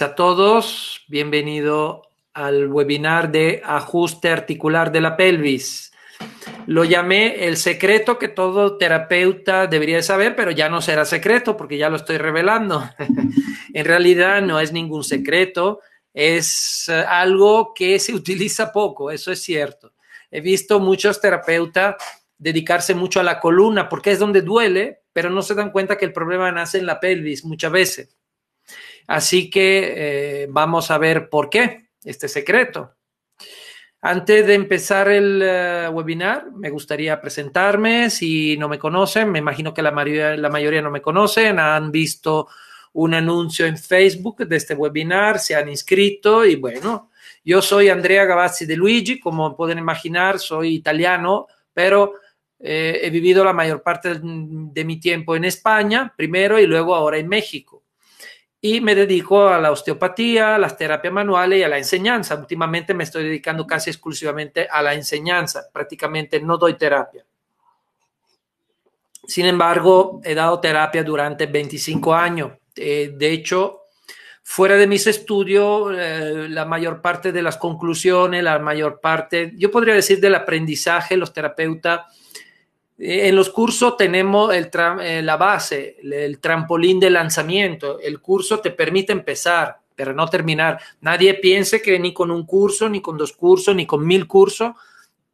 a todos, bienvenido al webinar de ajuste articular de la pelvis. Lo llamé el secreto que todo terapeuta debería saber, pero ya no será secreto porque ya lo estoy revelando. en realidad no es ningún secreto, es eh, algo que se utiliza poco, eso es cierto. He visto muchos terapeutas dedicarse mucho a la columna porque es donde duele, pero no se dan cuenta que el problema nace en la pelvis muchas veces. Así que eh, vamos a ver por qué este secreto. Antes de empezar el eh, webinar, me gustaría presentarme. Si no me conocen, me imagino que la mayoría, la mayoría no me conocen, han visto un anuncio en Facebook de este webinar, se han inscrito y bueno, yo soy Andrea Gavazzi de Luigi, como pueden imaginar, soy italiano, pero eh, he vivido la mayor parte de mi tiempo en España primero y luego ahora en México y me dedico a la osteopatía, a las terapias manuales y a la enseñanza. Últimamente me estoy dedicando casi exclusivamente a la enseñanza, prácticamente no doy terapia. Sin embargo, he dado terapia durante 25 años. Eh, de hecho, fuera de mis estudios, eh, la mayor parte de las conclusiones, la mayor parte, yo podría decir del aprendizaje, los terapeutas en los cursos tenemos el eh, la base, el trampolín de lanzamiento. El curso te permite empezar, pero no terminar. Nadie piense que ni con un curso, ni con dos cursos, ni con mil cursos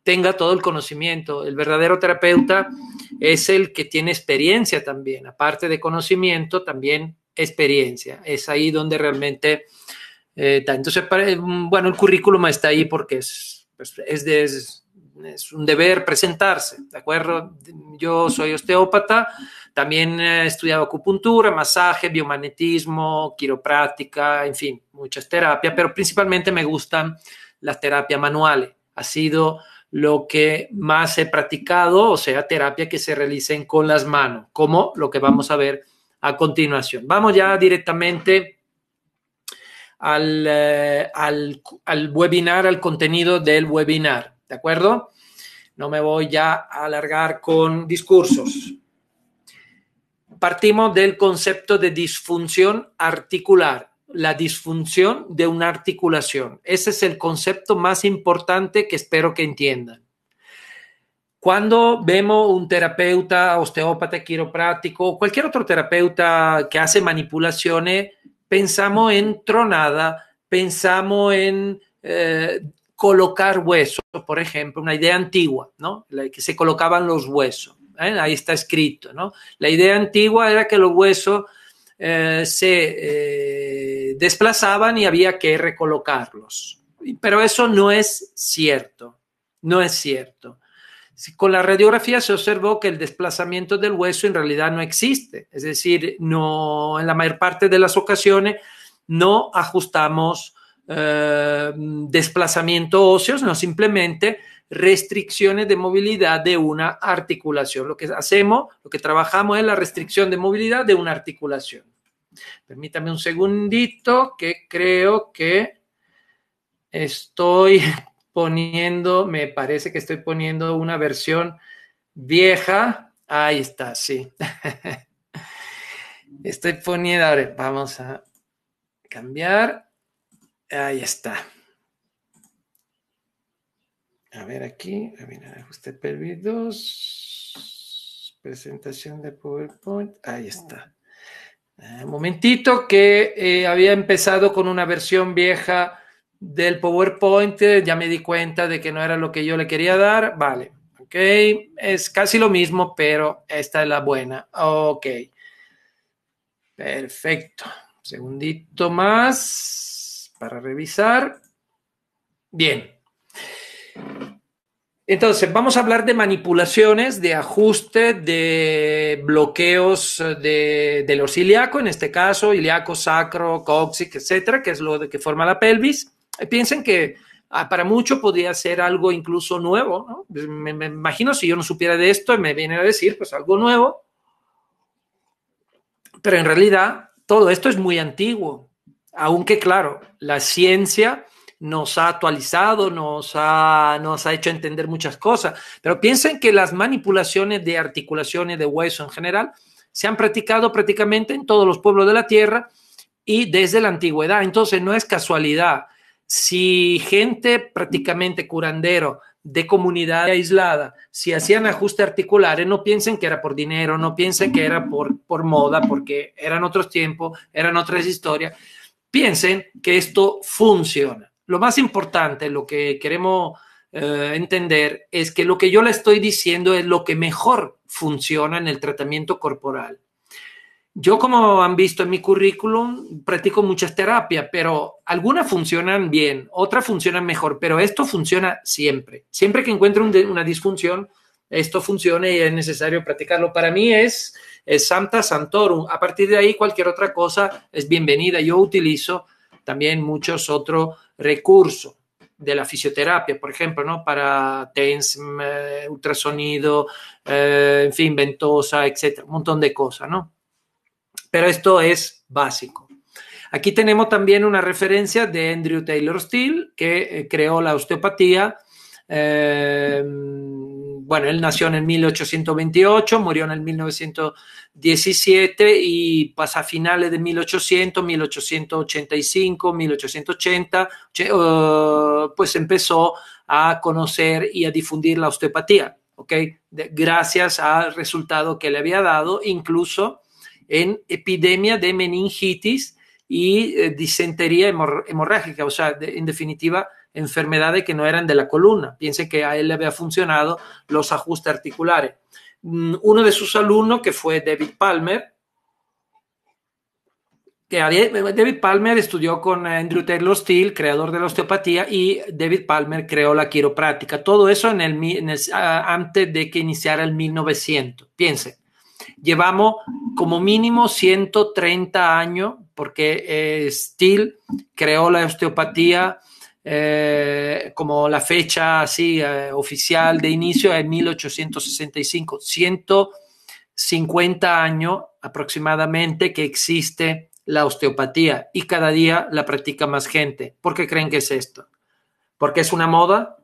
tenga todo el conocimiento. El verdadero terapeuta es el que tiene experiencia también. Aparte de conocimiento, también experiencia. Es ahí donde realmente eh, Entonces, mm, bueno, el currículum está ahí porque es, pues, es de es un deber presentarse, ¿de acuerdo? Yo soy osteópata, también he estudiado acupuntura, masaje, biomagnetismo, quiropráctica, en fin, muchas terapias, pero principalmente me gustan las terapias manuales. Ha sido lo que más he practicado, o sea, terapia que se realicen con las manos, como lo que vamos a ver a continuación. Vamos ya directamente al, eh, al webinar, al contenido del webinar. ¿De acuerdo? No me voy ya a alargar con discursos. Partimos del concepto de disfunción articular, la disfunción de una articulación. Ese es el concepto más importante que espero que entiendan. Cuando vemos un terapeuta, osteópata, quiropráctico, cualquier otro terapeuta que hace manipulaciones, pensamos en tronada, pensamos en eh, colocar huesos, por ejemplo, una idea antigua, ¿no? que se colocaban los huesos. ¿eh? Ahí está escrito, ¿no? La idea antigua era que los huesos eh, se eh, desplazaban y había que recolocarlos. Pero eso no es cierto, no es cierto. Con la radiografía se observó que el desplazamiento del hueso en realidad no existe, es decir, no, en la mayor parte de las ocasiones no ajustamos Em, desplazamiento óseo, no simplemente restricciones de movilidad de una articulación. Lo que hacemos, lo que trabajamos es la restricción de movilidad de una articulación. Permítame un segundito que creo que estoy poniendo, me parece que estoy poniendo una versión vieja. Ahí está, sí. Estoy poniendo, vamos a cambiar. Ahí está. A ver aquí, a ver, ajuste perdidos, presentación de PowerPoint, ahí está. Un ah, momentito que eh, había empezado con una versión vieja del PowerPoint, ya me di cuenta de que no era lo que yo le quería dar, vale, ok, es casi lo mismo, pero esta es la buena, ok, perfecto, segundito más, para revisar. Bien. Entonces, vamos a hablar de manipulaciones, de ajuste, de bloqueos de, los ilíacos, en este caso, ilíaco, sacro, cóxic, etcétera, que es lo que forma la pelvis. Eh, piensen que ah, para mucho podría ser algo incluso nuevo. Pues, me, me, imagino si yo no supiera de esto, me viene a decir, pues algo nuevo. Pero en realidad, todo esto es muy antiguo aunque claro, la ciencia nos ha actualizado, nos ha, nos ha hecho entender muchas cosas, pero piensen que las manipulaciones de articulaciones de hueso en general se han practicado prácticamente en todos los pueblos de la Tierra y desde la antigüedad. Entonces no es casualidad. Si gente prácticamente curandero de comunidad aislada, si hacían ajustes articulares, no piensen que era por dinero, no piensen que era por moda, porque eran otros tiempos, eran otras historias piensen que esto funciona. Lo más importante, lo que queremos eh, entender es que lo que yo le estoy diciendo es lo que mejor funciona en el tratamiento corporal. Yo, como han visto en mi currículum, practico muchas terapias, pero algunas funcionan bien, otras funcionan mejor, pero esto funciona siempre. Siempre que encuentro una disfunción, esto funcione y es necesario practicarlo. Para mí es, Santa Santorum. A partir de ahí, cualquier otra cosa es bienvenida. Yo utilizo también muchos otros recursos de la fisioterapia, por ejemplo, ¿no? para TENS, mm, eh, ultrasonido, eh, en fin, ventosa, etcétera, un montón de cosas, ¿no? Pero esto es básico. Aquí tenemos también una referencia de Andrew Taylor Steele, que eh, creó la osteopatía bueno, él nació en 1828, murió en el 1917 y pasa a finales de 1800, 1885, 1880, pues empezó a conocer y a difundir la osteopatía, ¿ok? gracias al resultado que le había dado, incluso en epidemia de meningitis y eh, disentería hemorrágica, o sea, en definitiva, enfermedades que no eran de la columna. Piense que a él le había funcionado los ajustes articulares. Mm, uno de sus alumnos, que fue David Palmer, que David Palmer estudió con Andrew Taylor Steele, creador de la osteopatía, y David Palmer creó la quiropráctica. Todo eso en el, antes de que iniciara el 1900. Piense, llevamos como mínimo 130 años porque eh, Steele creó la osteopatía, eh, como la fecha así eh, oficial de inicio es 1865, 150 años aproximadamente que existe la osteopatía y cada día la practica más gente. ¿Por qué creen que es esto? ¿Porque es una moda?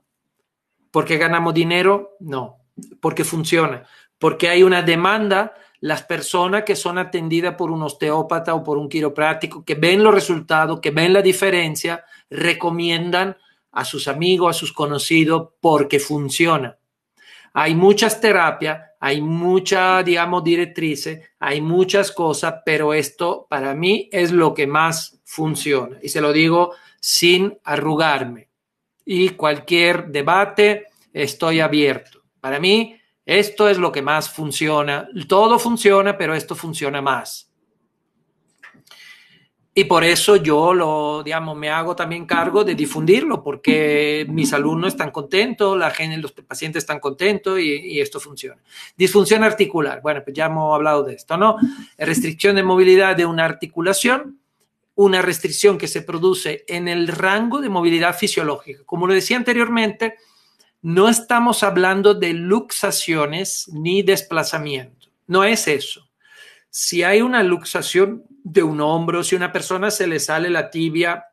¿Porque ganamos dinero? No, porque funciona, porque hay una demanda las personas que son atendidas por un osteópata o por un quiropráctico, que ven los resultados, que ven la diferencia, recomiendan a sus amigos, a sus conocidos, porque funciona. Hay muchas terapias, hay mucha digamos, directrices, hay muchas cosas, pero esto para mí es lo que más funciona. Y se lo digo sin arrugarme. Y cualquier debate estoy abierto. Para mí, esto es lo que más funciona. Todo funciona, pero esto funciona más. Y por eso yo lo, digamos, me hago también cargo de difundirlo, porque mis alumnos están contentos, la gente, los pacientes están contentos y, y, esto funciona. Disfunción articular, bueno, pues ya hemos hablado de esto, ¿no? Restricción de movilidad de una articulación, una restricción que se produce en el rango de movilidad fisiológica. Como lo decía anteriormente, no estamos hablando de luxaciones ni desplazamiento, no es eso. Si hay una luxación de un hombro, si una persona se le sale la tibia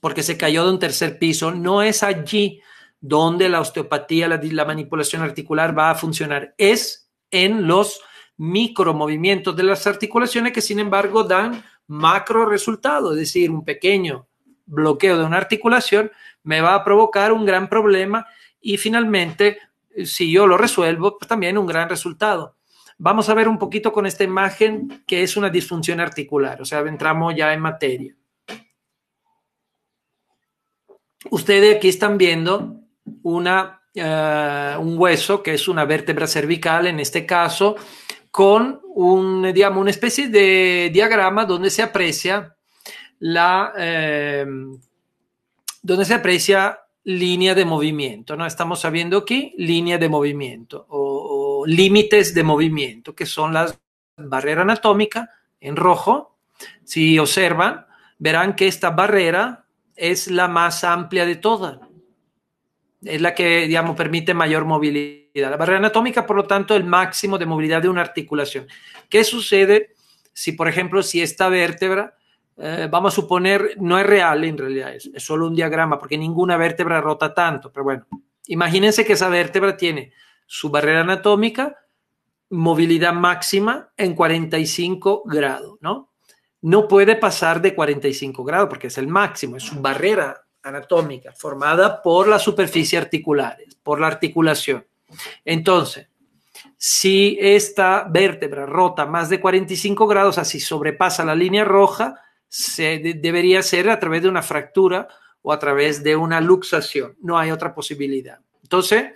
porque se cayó de un tercer piso, no es allí donde la osteopatía, la, manipulación articular va a funcionar, es en los micromovimientos de las articulaciones que sin embargo dan macro resultado, es decir, un pequeño bloqueo de una articulación me va a provocar un gran problema y finalmente, si yo lo resuelvo, pues, también un gran resultado. Vamos a ver un poquito con esta imagen que es una disfunción articular, o sea, entramos ya en materia. Ustedes aquí están viendo una, eh, un hueso que es una vértebra cervical, en este caso, con un, una especie de diagrama donde se aprecia la, eh, donde se aprecia línea de movimiento. ¿no? Estamos sabiendo aquí línea de movimiento límites de movimiento, que son las barreras anatómica en rojo. Si observan, verán que esta barrera es la más amplia de todas. Es la que, digamos, permite mayor movilidad. La barrera anatómica, por lo tanto, el máximo de movilidad de una articulación. ¿Qué sucede si, por ejemplo, si esta vértebra, eh, vamos a suponer, no es real en realidad, es solo un diagrama, porque ninguna vértebra rota tanto, pero bueno, imagínense que esa vértebra tiene su barrera anatómica, movilidad máxima en 45 grados, ¿no? No puede pasar de 45 grados porque es el máximo, es su barrera anatómica formada por la superficie articular, por la articulación. Entonces, si esta vértebra rota más de 45 grados, así sobrepasa la línea roja, se debería ser a través de una fractura o a través de una luxación. No hay otra posibilidad. Entonces,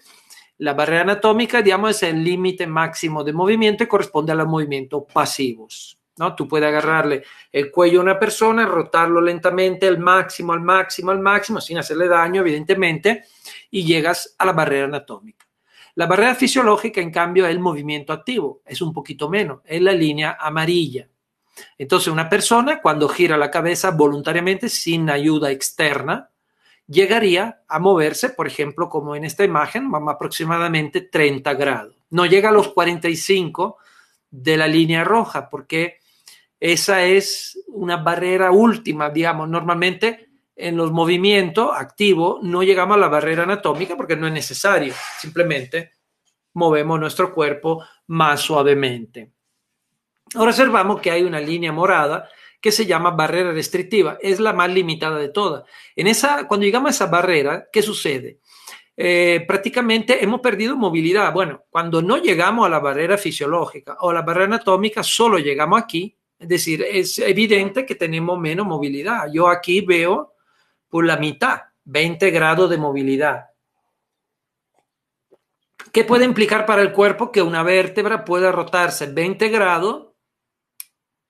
la barrera anatómica, digamos, es el límite máximo de movimiento y corresponde a los movimientos pasivos. ¿no? Tú puedes agarrarle el cuello a una persona, rotarlo lentamente al máximo, al máximo, al máximo, sin hacerle daño, evidentemente, y llegas a la barrera anatómica. La barrera fisiológica, en cambio, es el movimiento activo, es un poquito menos, es la línea amarilla. Entonces, una persona cuando gira la cabeza voluntariamente, sin ayuda externa, llegaría a moverse, por ejemplo, como en esta imagen, aproximadamente 30 grados. No llega a los 45 de la línea roja, porque esa es una barrera última, digamos. Normalmente en los movimientos activos no llegamos a la barrera anatómica porque no es necesario, simplemente movemos nuestro cuerpo más suavemente. Ahora observamos que hay una línea morada que se llama barrera restrictiva. Es la más limitada de todas. En esa, cuando llegamos a esa barrera, ¿qué sucede? Eh, prácticamente hemos perdido movilidad. Bueno, cuando no llegamos a la barrera fisiológica o la barrera anatómica, solo llegamos aquí. Es decir, es evidente que tenemos menos movilidad. Yo aquí veo por la mitad, 20 grados de movilidad. ¿Qué puede implicar para el cuerpo que una vértebra pueda rotarse 20 grados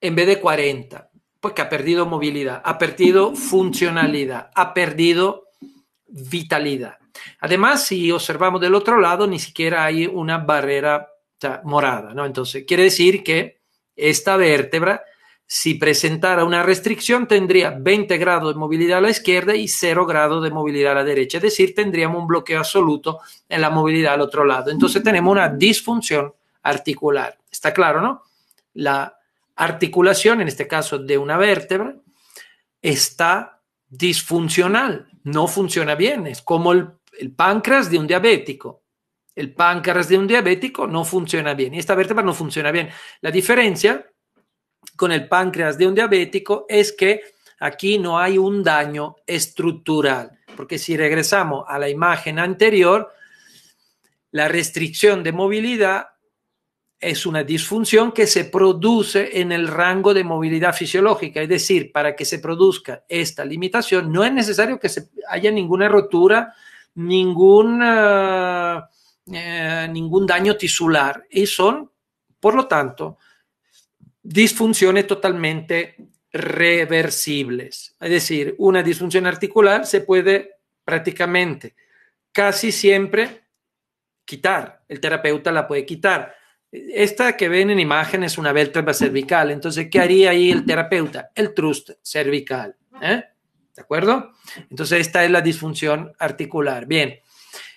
en vez de 40? pues que ha perdido movilidad, ha perdido funcionalidad, ha perdido vitalidad. Además, si observamos del otro lado, ni siquiera hay una barrera morada, ¿no? Entonces, quiere decir que esta vértebra, si presentara una restricción, tendría 20 grados de movilidad a la izquierda y 0 grados de movilidad a la derecha. Es decir, tendríamos un bloqueo absoluto en la movilidad al otro lado. Entonces, tenemos una disfunción articular. Está claro, ¿no? La articulación, en este caso de una vértebra, está disfuncional, no funciona bien. Es como el, páncreas de un diabético. El páncreas de un diabético no funciona bien y esta vértebra no funciona bien. La diferencia con el páncreas de un diabético es que aquí no hay un daño estructural, porque si regresamos a la imagen anterior, la restricción de movilidad es una disfunción que se produce en el rango de movilidad fisiológica, es decir, para que se produzca esta limitación no es necesario que se haya ninguna rotura, ningún, eh, ningún daño tisular y son, por lo tanto, disfunciones totalmente reversibles. Es decir, una disfunción articular se puede prácticamente casi siempre quitar, el terapeuta la puede quitar esta que ven en imagen es una vértebra cervical. Entonces, ¿qué haría ahí el terapeuta? El trust cervical. ¿eh? ¿De acuerdo? Entonces, esta es la disfunción articular. Bien.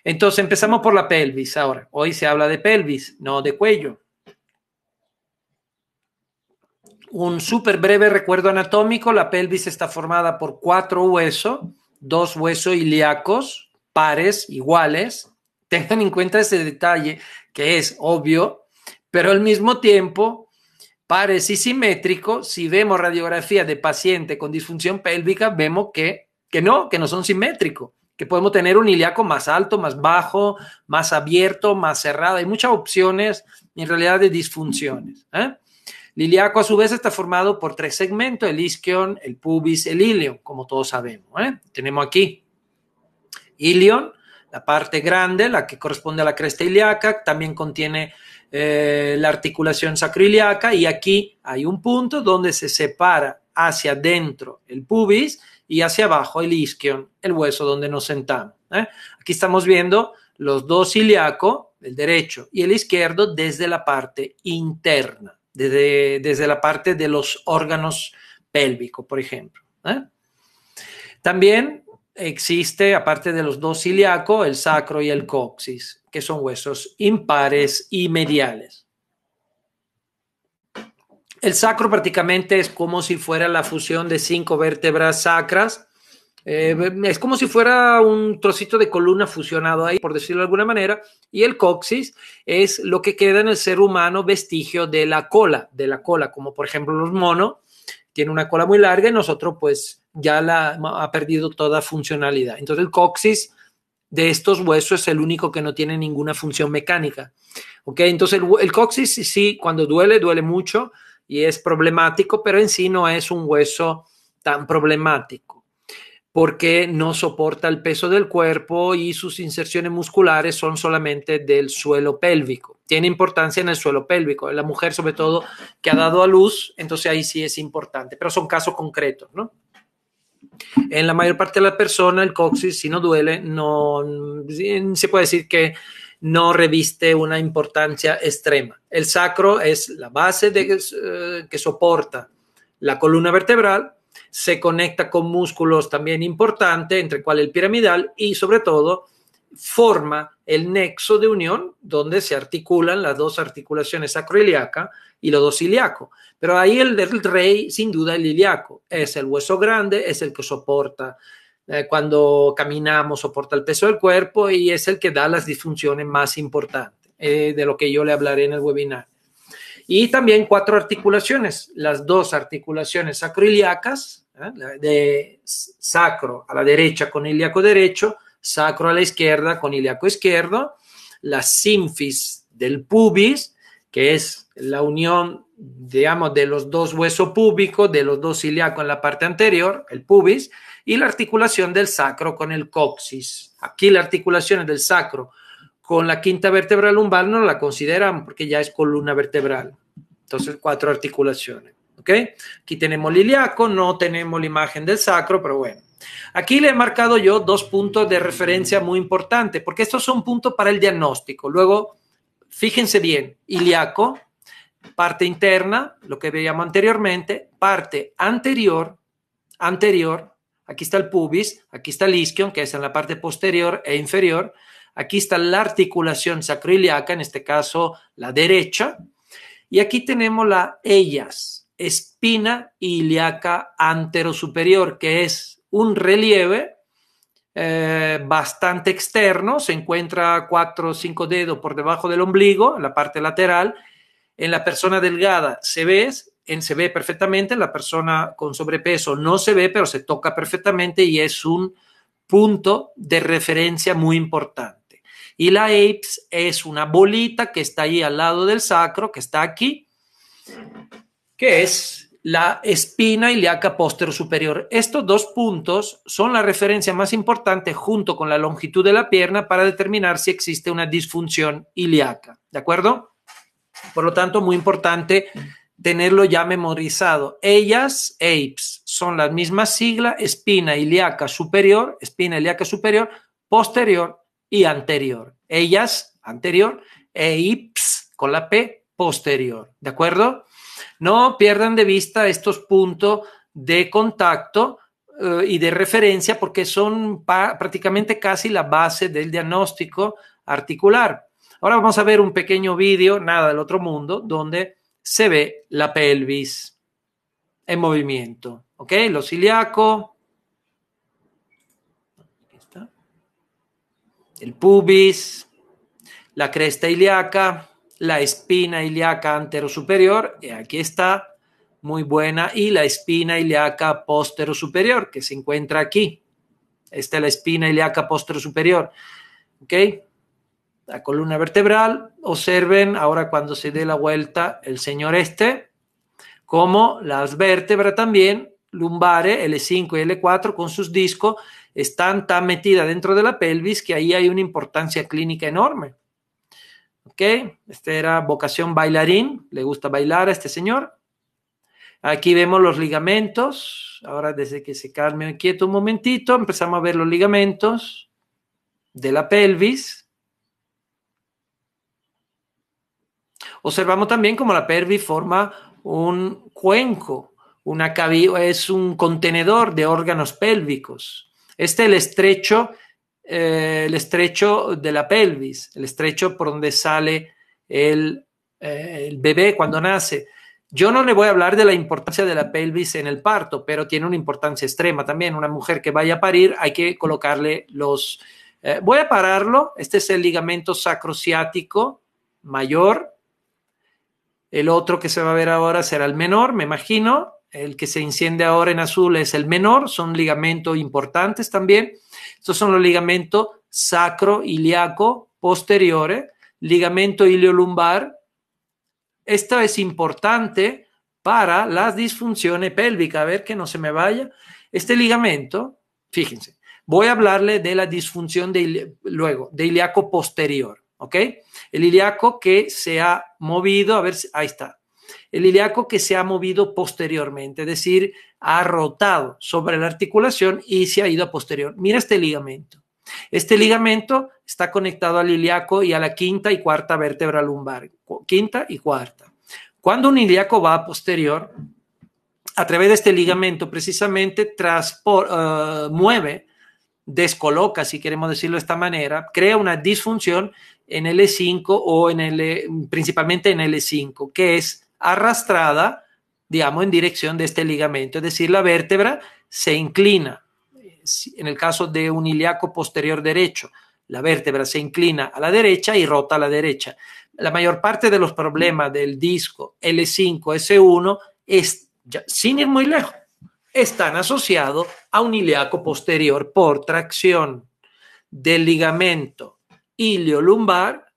Entonces, empezamos por la pelvis ahora. Hoy se habla de pelvis, no de cuello. Un súper breve recuerdo anatómico. La pelvis está formada por cuatro huesos, dos huesos ilíacos, pares, iguales. Tengan en cuenta ese detalle que es obvio, pero al mismo tiempo, parece simétrico, si vemos radiografía de paciente con disfunción pélvica, vemos que, que no, que no son simétricos, que podemos tener un ilíaco más alto, más bajo, más abierto, más cerrado. Hay muchas opciones en realidad de disfunciones. ¿eh? El ilíaco a su vez está formado por tres segmentos, el isquion, el pubis, el ilion, como todos sabemos. ¿eh? Tenemos aquí ilion, la parte grande, la que corresponde a la cresta ilíaca, también contiene eh, la articulación sacroiliaca y aquí hay un punto donde se separa hacia adentro el pubis y hacia abajo el isquion, el hueso donde nos sentamos. ¿eh? Aquí estamos viendo los dos ilíacos, el derecho y el izquierdo, desde la parte interna, desde, desde la parte de los órganos pélvicos, por ejemplo. ¿eh? También existe, aparte de los dos ciliacos, el sacro y el coxis, que son huesos impares y mediales. El sacro prácticamente es como si fuera la fusión de cinco vértebras sacras. Eh, es como si fuera un trocito de columna fusionado ahí, por decirlo de alguna manera. Y el coxis es lo que queda en el ser humano vestigio de la cola, de la cola, como por ejemplo los monos, tiene una cola muy larga y nosotros pues ya la, ha perdido toda funcionalidad. Entonces el coxis de estos huesos es el único que no tiene ninguna función mecánica. ¿Ok? Entonces el, el coxis sí, cuando duele, duele mucho y es problemático, pero en sí no es un hueso tan problemático porque no soporta el peso del cuerpo y sus inserciones musculares son solamente del suelo pélvico. Tiene importancia en el suelo pélvico, la mujer sobre todo que ha dado a luz, entonces ahí sí es importante, pero son casos concretos, ¿no? En la mayor parte de la persona el coxis, si no duele, no se puede decir que no reviste una importancia extrema. El sacro es la base eh, que soporta la columna vertebral, se conecta con músculos también importantes, entre cual el piramidal y sobre todo forma el nexo de unión donde se articulan las dos articulaciones sacroiliaca y los dos ilíaco. Pero ahí el del rey, sin duda, el ilíaco. Es el hueso grande, es el que soporta eh, cuando caminamos, soporta el peso del cuerpo y es el que da las disfunciones más importantes, eh, de lo que yo le hablaré en el webinar. Y también cuatro articulaciones, las dos articulaciones sacroiliacas, ¿eh? de sacro a la derecha con ilíaco derecho, sacro a la izquierda con ilíaco izquierdo, la sinfis del pubis, que es la unión, digamos, de los dos huesos públicos, de los dos ilíacos en la parte anterior, el pubis, y la articulación del sacro con el coxis. Aquí la articulación del sacro con la quinta vértebra lumbar no la consideramos porque ya es columna vertebral. Entonces, cuatro articulaciones. ¿Ok? Aquí tenemos el ilíaco, no tenemos la imagen del sacro, pero bueno. Aquí le he marcado yo dos puntos de referencia muy importantes, porque estos son puntos para el diagnóstico. Luego, fíjense bien, ilíaco, parte interna, lo que veíamos anteriormente, parte anterior, anterior, aquí está el pubis, aquí está el isquion, que es en la parte posterior e inferior, aquí está la articulación sacroiliaca, en este caso la derecha, y aquí tenemos la ellas, espina ilíaca anterosuperior, que es un relieve eh, bastante externo, se encuentra cuatro o cinco dedos por debajo del ombligo, en la parte lateral. En la persona delgada se ve, en, se ve perfectamente, en la persona con sobrepeso no se ve, pero se toca perfectamente y es un punto de referencia muy importante. Y la apes es una bolita que está ahí al lado del sacro, que está aquí, que es la espina ilíaca posterior superior. Estos dos puntos son la referencia más importante junto con la longitud de la pierna para determinar si existe una disfunción ilíaca. ¿De acuerdo? Por lo tanto, muy importante tenerlo ya memorizado. Ellas, eips, son las mismas sigla. espina ilíaca superior, espina ilíaca superior, posterior y anterior. Ellas, anterior, e con la P, posterior. ¿De acuerdo? No pierdan de vista estos puntos de contacto eh, y de referencia porque son prácticamente casi la base del diagnóstico articular. Ahora vamos a ver un pequeño vídeo, nada del otro mundo, donde se ve la pelvis en movimiento, ¿ok? Los iliacos, el pubis, la cresta ilíaca, la espina ilíaca anterosuperior, superior aquí está, muy buena, y la espina ilíaca posterosuperior, superior que se encuentra aquí. Esta es la espina ilíaca posterosuperior, superior ¿Ok? La columna vertebral, observen ahora cuando se dé la vuelta el señor este, como las vértebras también, lumbares, L5 y L4 con sus discos, están tan metidas dentro de la pelvis que ahí hay una importancia clínica enorme. ¿ok? Este era vocación bailarín, le gusta bailar a este señor. Aquí vemos los ligamentos. Ahora, desde que se calme quieto un momentito, empezamos a ver los ligamentos de la pelvis. Observamos también cómo la pelvis forma un cuenco, una es un contenedor de órganos pélvicos. Este es el estrecho eh, el estrecho de la pelvis, el estrecho por donde sale eh, el, bebé cuando nace. Yo no le voy a hablar de la importancia de la pelvis en el parto, pero tiene una importancia extrema también. Una mujer que vaya a parir hay que colocarle los... Eh, voy a pararlo. Este es el ligamento sacrociático mayor. El otro que se va a ver ahora será el menor, me imagino el que se enciende ahora en azul es el menor, son ligamentos importantes también. Estos son los ligamentos sacro, iliaco posteriores, ligamento iliolumbar. Esta es importante para las disfunciones pélvicas. A ver que no se me vaya. Este ligamento, fíjense, voy a hablarle de la disfunción de, luego, de iliaco posterior, ¿ok? El iliaco que se ha movido, a ver, ahí está, el ilíaco que se ha movido posteriormente, es decir, ha rotado sobre la articulación y se ha ido a posterior. Mira este ligamento. Este ligamento está conectado al ilíaco y a la quinta y cuarta vértebra lumbar, quinta y cuarta. Cuando un ilíaco va a posterior, a través de este ligamento precisamente eh, mueve, descoloca, si queremos decirlo de esta manera, crea una disfunción en L5 o en principalmente en L5, que es arrastrada, digamos, en dirección de este ligamento, es decir, la vértebra se inclina. En el caso de un ilíaco posterior derecho, la vértebra se inclina a la derecha y rota a la derecha. La mayor parte de los problemas del disco L5, S1, es, sin ir muy lejos, están asociados a un ilíaco posterior por tracción del ligamento iliolumbar lumbar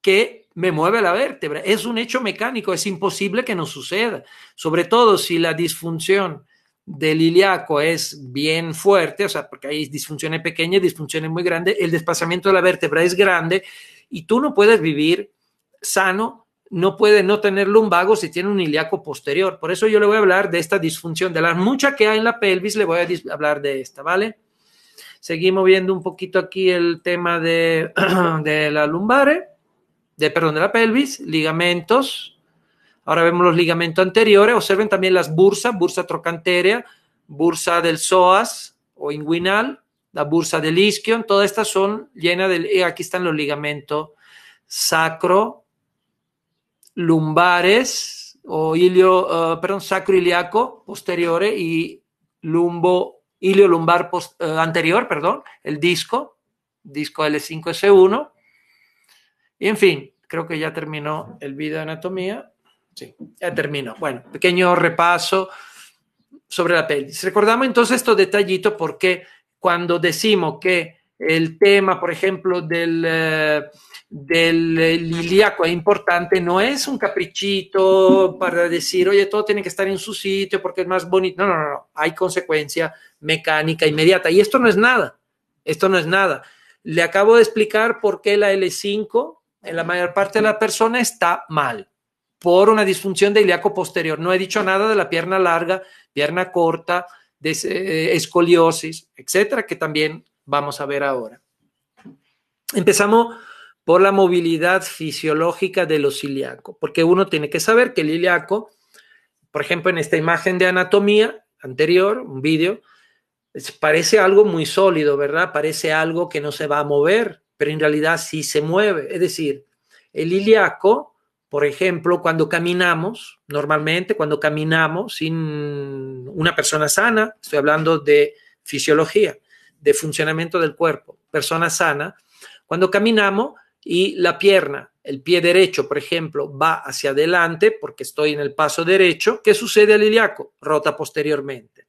que me mueve la vértebra. Es un hecho mecánico, es imposible que no suceda, sobre todo si la disfunción del ilíaco es bien fuerte, o sea, porque hay disfunciones pequeñas, disfunciones muy grandes, el desplazamiento de la vértebra es grande y tú no puedes vivir sano, no puedes no tener lumbago si tiene un ilíaco posterior. Por eso yo le voy a hablar de esta disfunción, de la mucha que hay en la pelvis, le voy a hablar de esta, ¿vale? Seguimos viendo un poquito aquí el tema de, de la lumbar de, perdón, de la pelvis, ligamentos. Ahora vemos los ligamentos anteriores. Observen también las bursas, bursa trocanteria bursa del psoas o inguinal, la bursa del isquion. Todas estas son llenas de... Eh, aquí están los ligamentos sacro, lumbares o ilio, eh, perdón, sacro ilíaco posterior y lumbo, ilio lumbar post, eh, anterior, perdón, el disco, disco L5S1 y en fin, creo que ya terminó el video de anatomía. Sí, ya terminó. Bueno, pequeño repaso sobre la pelvis. Recordamos entonces estos detallitos porque cuando decimos que el tema, por ejemplo, del, eh, del ilíaco es importante, no es un caprichito para decir, oye, todo tiene que estar en su sitio porque es más bonito. No, no, no, no. hay consecuencia mecánica inmediata. Y esto no es nada, esto no es nada. Le acabo de explicar por qué la L5 en la mayor parte de la persona está mal por una disfunción de ilíaco posterior. No he dicho nada de la pierna larga, pierna corta, de, eh, escoliosis, etcétera, que también vamos a ver ahora. Empezamos por la movilidad fisiológica de los ilíacos, porque uno tiene que saber que el ilíaco, por ejemplo, en esta imagen de anatomía anterior, un vídeo, parece algo muy sólido, ¿verdad? Parece algo que no se va a mover, pero en realidad sí se mueve. Es decir, el ilíaco, por ejemplo, cuando caminamos, normalmente cuando caminamos sin una persona sana, estoy hablando de fisiología, de funcionamiento del cuerpo, persona sana, cuando caminamos y la pierna, el pie derecho, por ejemplo, va hacia adelante porque estoy en el paso derecho, ¿qué sucede al ilíaco? Rota posteriormente.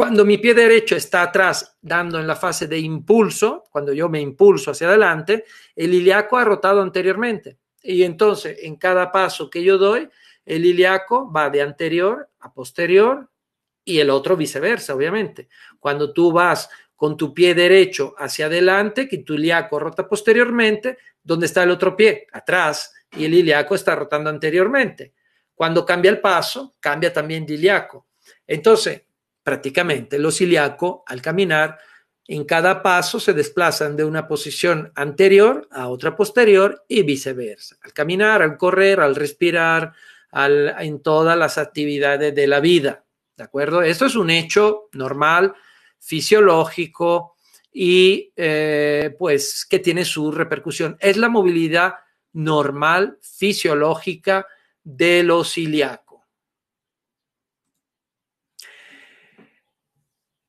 Cuando mi pie derecho está atrás, dando en la fase de impulso, cuando yo me impulso hacia adelante, el ilíaco ha rotado anteriormente. Y entonces, en cada paso que yo doy, el ilíaco va de anterior a posterior y el otro viceversa, obviamente. Cuando tú vas con tu pie derecho hacia adelante, que tu ilíaco rota posteriormente, ¿dónde está el otro pie? Atrás, y el ilíaco está rotando anteriormente. Cuando cambia el paso, cambia también de ilíaco. Entonces, prácticamente. Los ilíaco, al caminar, en cada paso se desplazan de una posición anterior a otra posterior y viceversa. Al caminar, al correr, al respirar, en todas las actividades de la vida. ¿De acuerdo? Esto es un hecho normal, fisiológico y eh, pues que tiene su repercusión. Es la movilidad normal, fisiológica de los ciliacos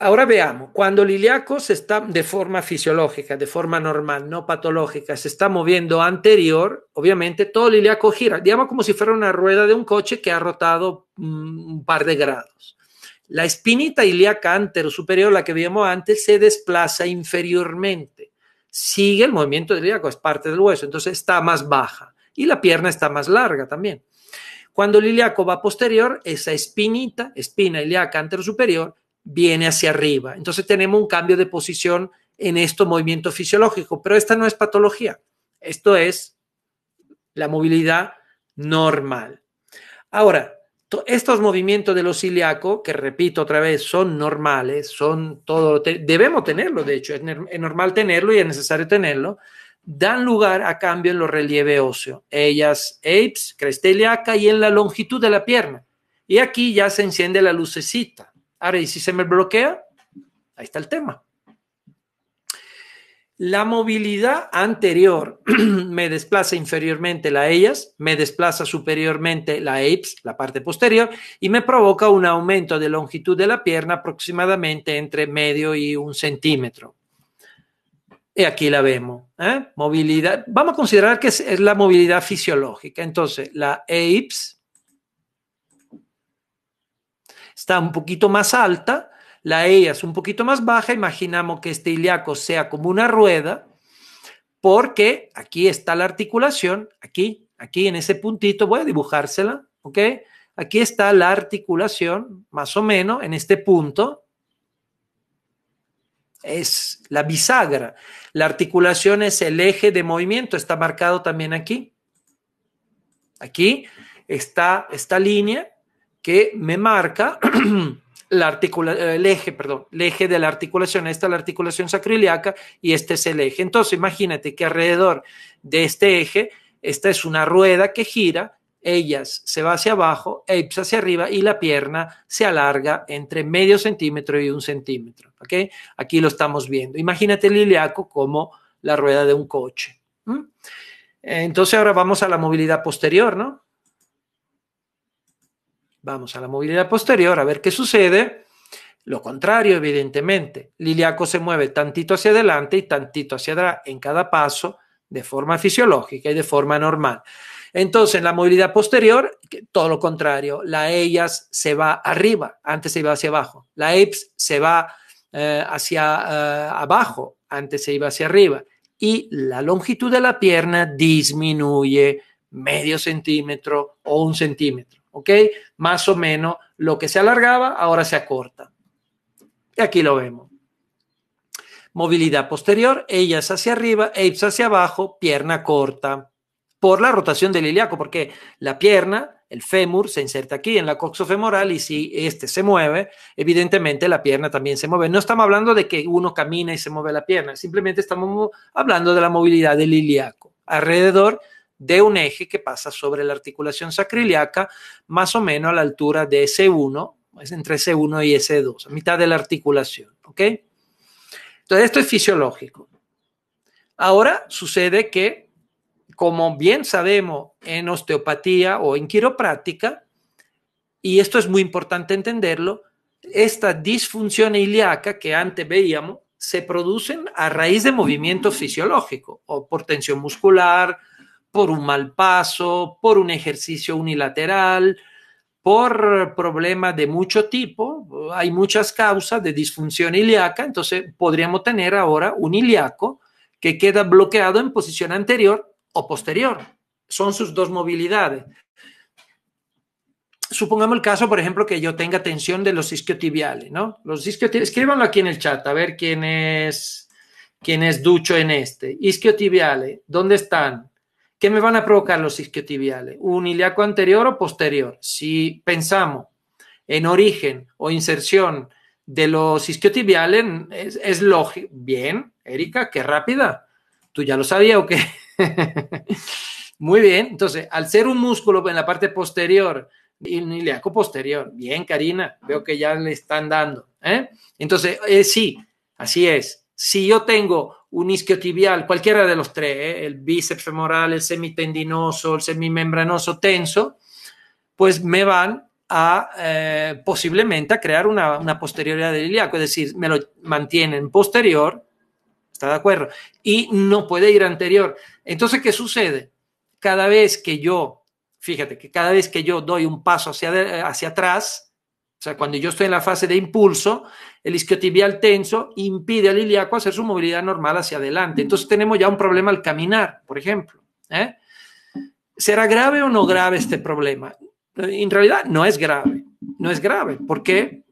Ahora veamos, cuando el ilíaco se está de forma fisiológica, de forma normal, no patológica, se está moviendo anterior, obviamente todo el ilíaco gira, digamos como si fuera una rueda de un coche que ha rotado mm, un par de grados. La espinita ilíaca antero superior, la que vimos antes, se desplaza inferiormente. Sigue el movimiento del ilíaco, es parte del hueso, entonces está más baja y la pierna está más larga también. Cuando el ilíaco va posterior, esa espinita, espina ilíaca antero superior, viene hacia arriba. Entonces tenemos un cambio de posición en este movimiento fisiológico, pero esta no es patología, esto es la movilidad normal. Ahora, estos movimientos de los que repito otra vez, son normales, son todo, debemos tenerlo, de hecho, es, normal tenerlo y es necesario tenerlo, dan lugar a cambio en los relieve óseo, ellas, apes, cresta ilíaca y en la longitud de la pierna. Y aquí ya se enciende la lucecita. Ahora, y si se me bloquea, ahí está el tema. La movilidad anterior me desplaza inferiormente la ellas, me desplaza superiormente la apes, la parte posterior, y me provoca un aumento de longitud de la pierna aproximadamente entre medio y un centímetro. Y aquí la vemos. ¿eh? Movilidad. Vamos a considerar que es, la movilidad fisiológica. Entonces, la apes está un poquito más alta, la E es un poquito más baja, imaginamos que este ilíaco sea como una rueda, porque aquí está la articulación, aquí, aquí en ese puntito, voy a dibujársela, ¿ok? Aquí está la articulación, más o menos, en este punto. Es la bisagra. La articulación es el eje de movimiento, está marcado también aquí. Aquí está esta línea que me marca la eh, el eje, perdón, eje de la articulación. Esta es la articulación sacroiliaca y este es el eje. Entonces, imagínate que alrededor de este eje, esta es una rueda que gira, ellas se va hacia abajo, EIPS hacia arriba y la pierna se alarga entre medio centímetro y un centímetro. Aquí lo estamos viendo. Imagínate el ilíaco como la rueda de un coche. Entonces, ahora vamos a la movilidad posterior, ¿no? Vamos a la movilidad posterior a ver qué sucede. Lo contrario, evidentemente. Liliaco se mueve tantito hacia adelante y tantito hacia atrás en cada paso de forma fisiológica y de forma normal. Entonces, en la movilidad posterior, todo lo contrario, la ellas se va arriba, antes se iba hacia abajo, la ips se va eh, hacia eh, abajo, antes se iba hacia arriba, y la longitud de la pierna disminuye medio centímetro o un centímetro. Más o menos lo que se alargaba ahora se acorta. Y aquí lo vemos. Movilidad posterior, ellas hacia arriba, apes hacia abajo, pierna corta, por la rotación del ilíaco, porque la pierna, el fémur, se inserta aquí en la coxofemoral y si este se mueve, evidentemente la pierna también se mueve. No estamos hablando de que uno camina y se mueve la pierna, simplemente estamos hablando de la movilidad del ilíaco alrededor de un eje que pasa sobre la articulación sacroiliaca, más o menos a la altura de S1, es entre S1 y S2, a mitad de la articulación, ¿ok? Entonces, esto es fisiológico. Ahora sucede que, como bien sabemos en osteopatía o en quiropráctica, y esto es muy importante entenderlo, esta disfunción ilíaca que antes veíamos se producen a raíz de movimiento fisiológico o por tensión muscular, por un mal paso, por un ejercicio unilateral, por problemas de mucho tipo. Hay muchas causas de disfunción ilíaca, entonces podríamos tener ahora un ilíaco que queda bloqueado en posición anterior o posterior. Son sus dos movilidades. Supongamos el caso, por ejemplo, que yo tenga tensión de los isquiotibiales, ¿no? Los isquiotibiales, escríbanlo aquí en el chat, a ver quién es, quién es ducho en este. Isquiotibiales, ¿dónde están? ¿Qué me van a provocar los isquiotibiales? ¿Un ilíaco anterior o posterior? Si pensamos en origen o inserción de los isquiotibiales, es, es lógico. Bien, Erika, qué rápida. ¿Tú ya lo sabías o qué? Muy bien, entonces, al ser un músculo en la parte posterior, un ilíaco posterior, bien, Karina, veo que ya le están dando. ¿eh? Entonces, eh, sí, así es. Si yo tengo un isquiotibial, cualquiera de los tres, ¿eh? el bíceps femoral, el semitendinoso, el semimembranoso tenso, pues me van a eh, posiblemente a crear una, posterioridad del ilíaco, es decir, me lo mantienen posterior, ¿está de acuerdo? Y no puede ir anterior. Entonces, ¿qué sucede? Cada vez que yo, fíjate que cada vez que yo doy un paso hacia, hacia atrás, o sea, cuando yo estoy en la fase de impulso, el isquiotibial tenso impide al ilíaco hacer su movilidad normal hacia adelante. Entonces tenemos ya un problema al caminar, por ejemplo. ¿eh? ¿Será grave o no grave este problema? En realidad no es grave, no es grave, porque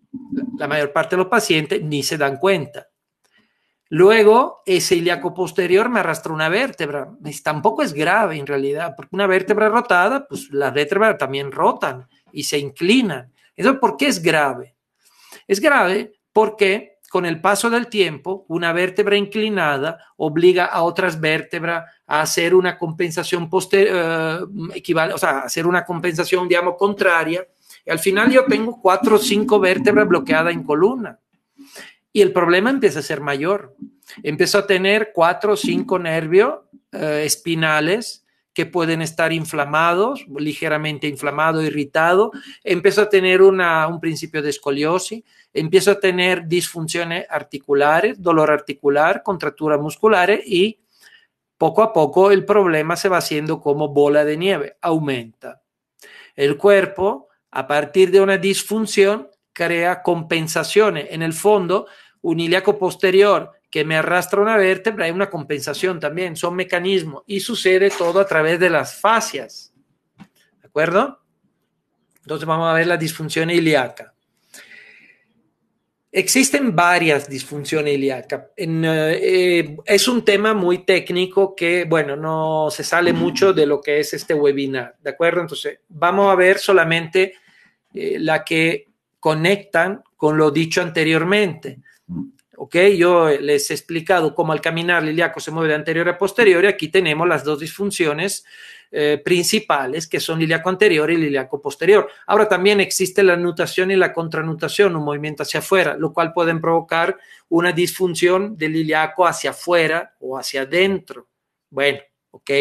la mayor parte de los pacientes ni se dan cuenta. Luego, ese ilíaco posterior me arrastra una vértebra. tampoco es grave en realidad, porque una vértebra rotada, pues las vértebras también rotan y se inclinan. ¿Eso por qué es grave? Es grave porque con el paso del tiempo, una vértebra inclinada obliga a otras vértebras a hacer una compensación posterior, eh, hacer una compensación, digamos, contraria. Y al final yo tengo cuatro o cinco vértebras bloqueadas en columna. Y el problema empieza a ser mayor. Empiezo a tener cuatro o cinco nervios eh, espinales que pueden estar inflamados, ligeramente inflamado, irritado, empiezo a tener un principio de escoliosis, empiezo a tener disfunciones articulares, dolor articular, contracturas musculares y poco a poco el problema se va haciendo como bola de nieve, aumenta. El cuerpo, a partir de una disfunción, crea compensaciones. En el fondo, un ilíaco posterior que me arrastra una vértebra, hay una compensación también, son mecanismos y sucede todo a través de las fascias. ¿De acuerdo? Entonces vamos a ver la disfunción ilíaca. Existen varias disfunciones ilíacas. Eh, es un tema muy técnico que, bueno, no se sale mucho de lo que es este webinar, ¿de acuerdo? Entonces, vamos a ver solamente eh, la que conectan con lo dicho anteriormente. ¿ok? Yo eh, les he explicado cómo al caminar el iliaco se mueve de anterior a posterior y aquí tenemos las dos disfunciones eh, principales que son iliaco anterior y iliaco posterior. Ahora también existe la nutación y la contranutación, un movimiento hacia afuera, lo cual pueden provocar una disfunción del iliaco hacia afuera o hacia adentro. Bueno, ok.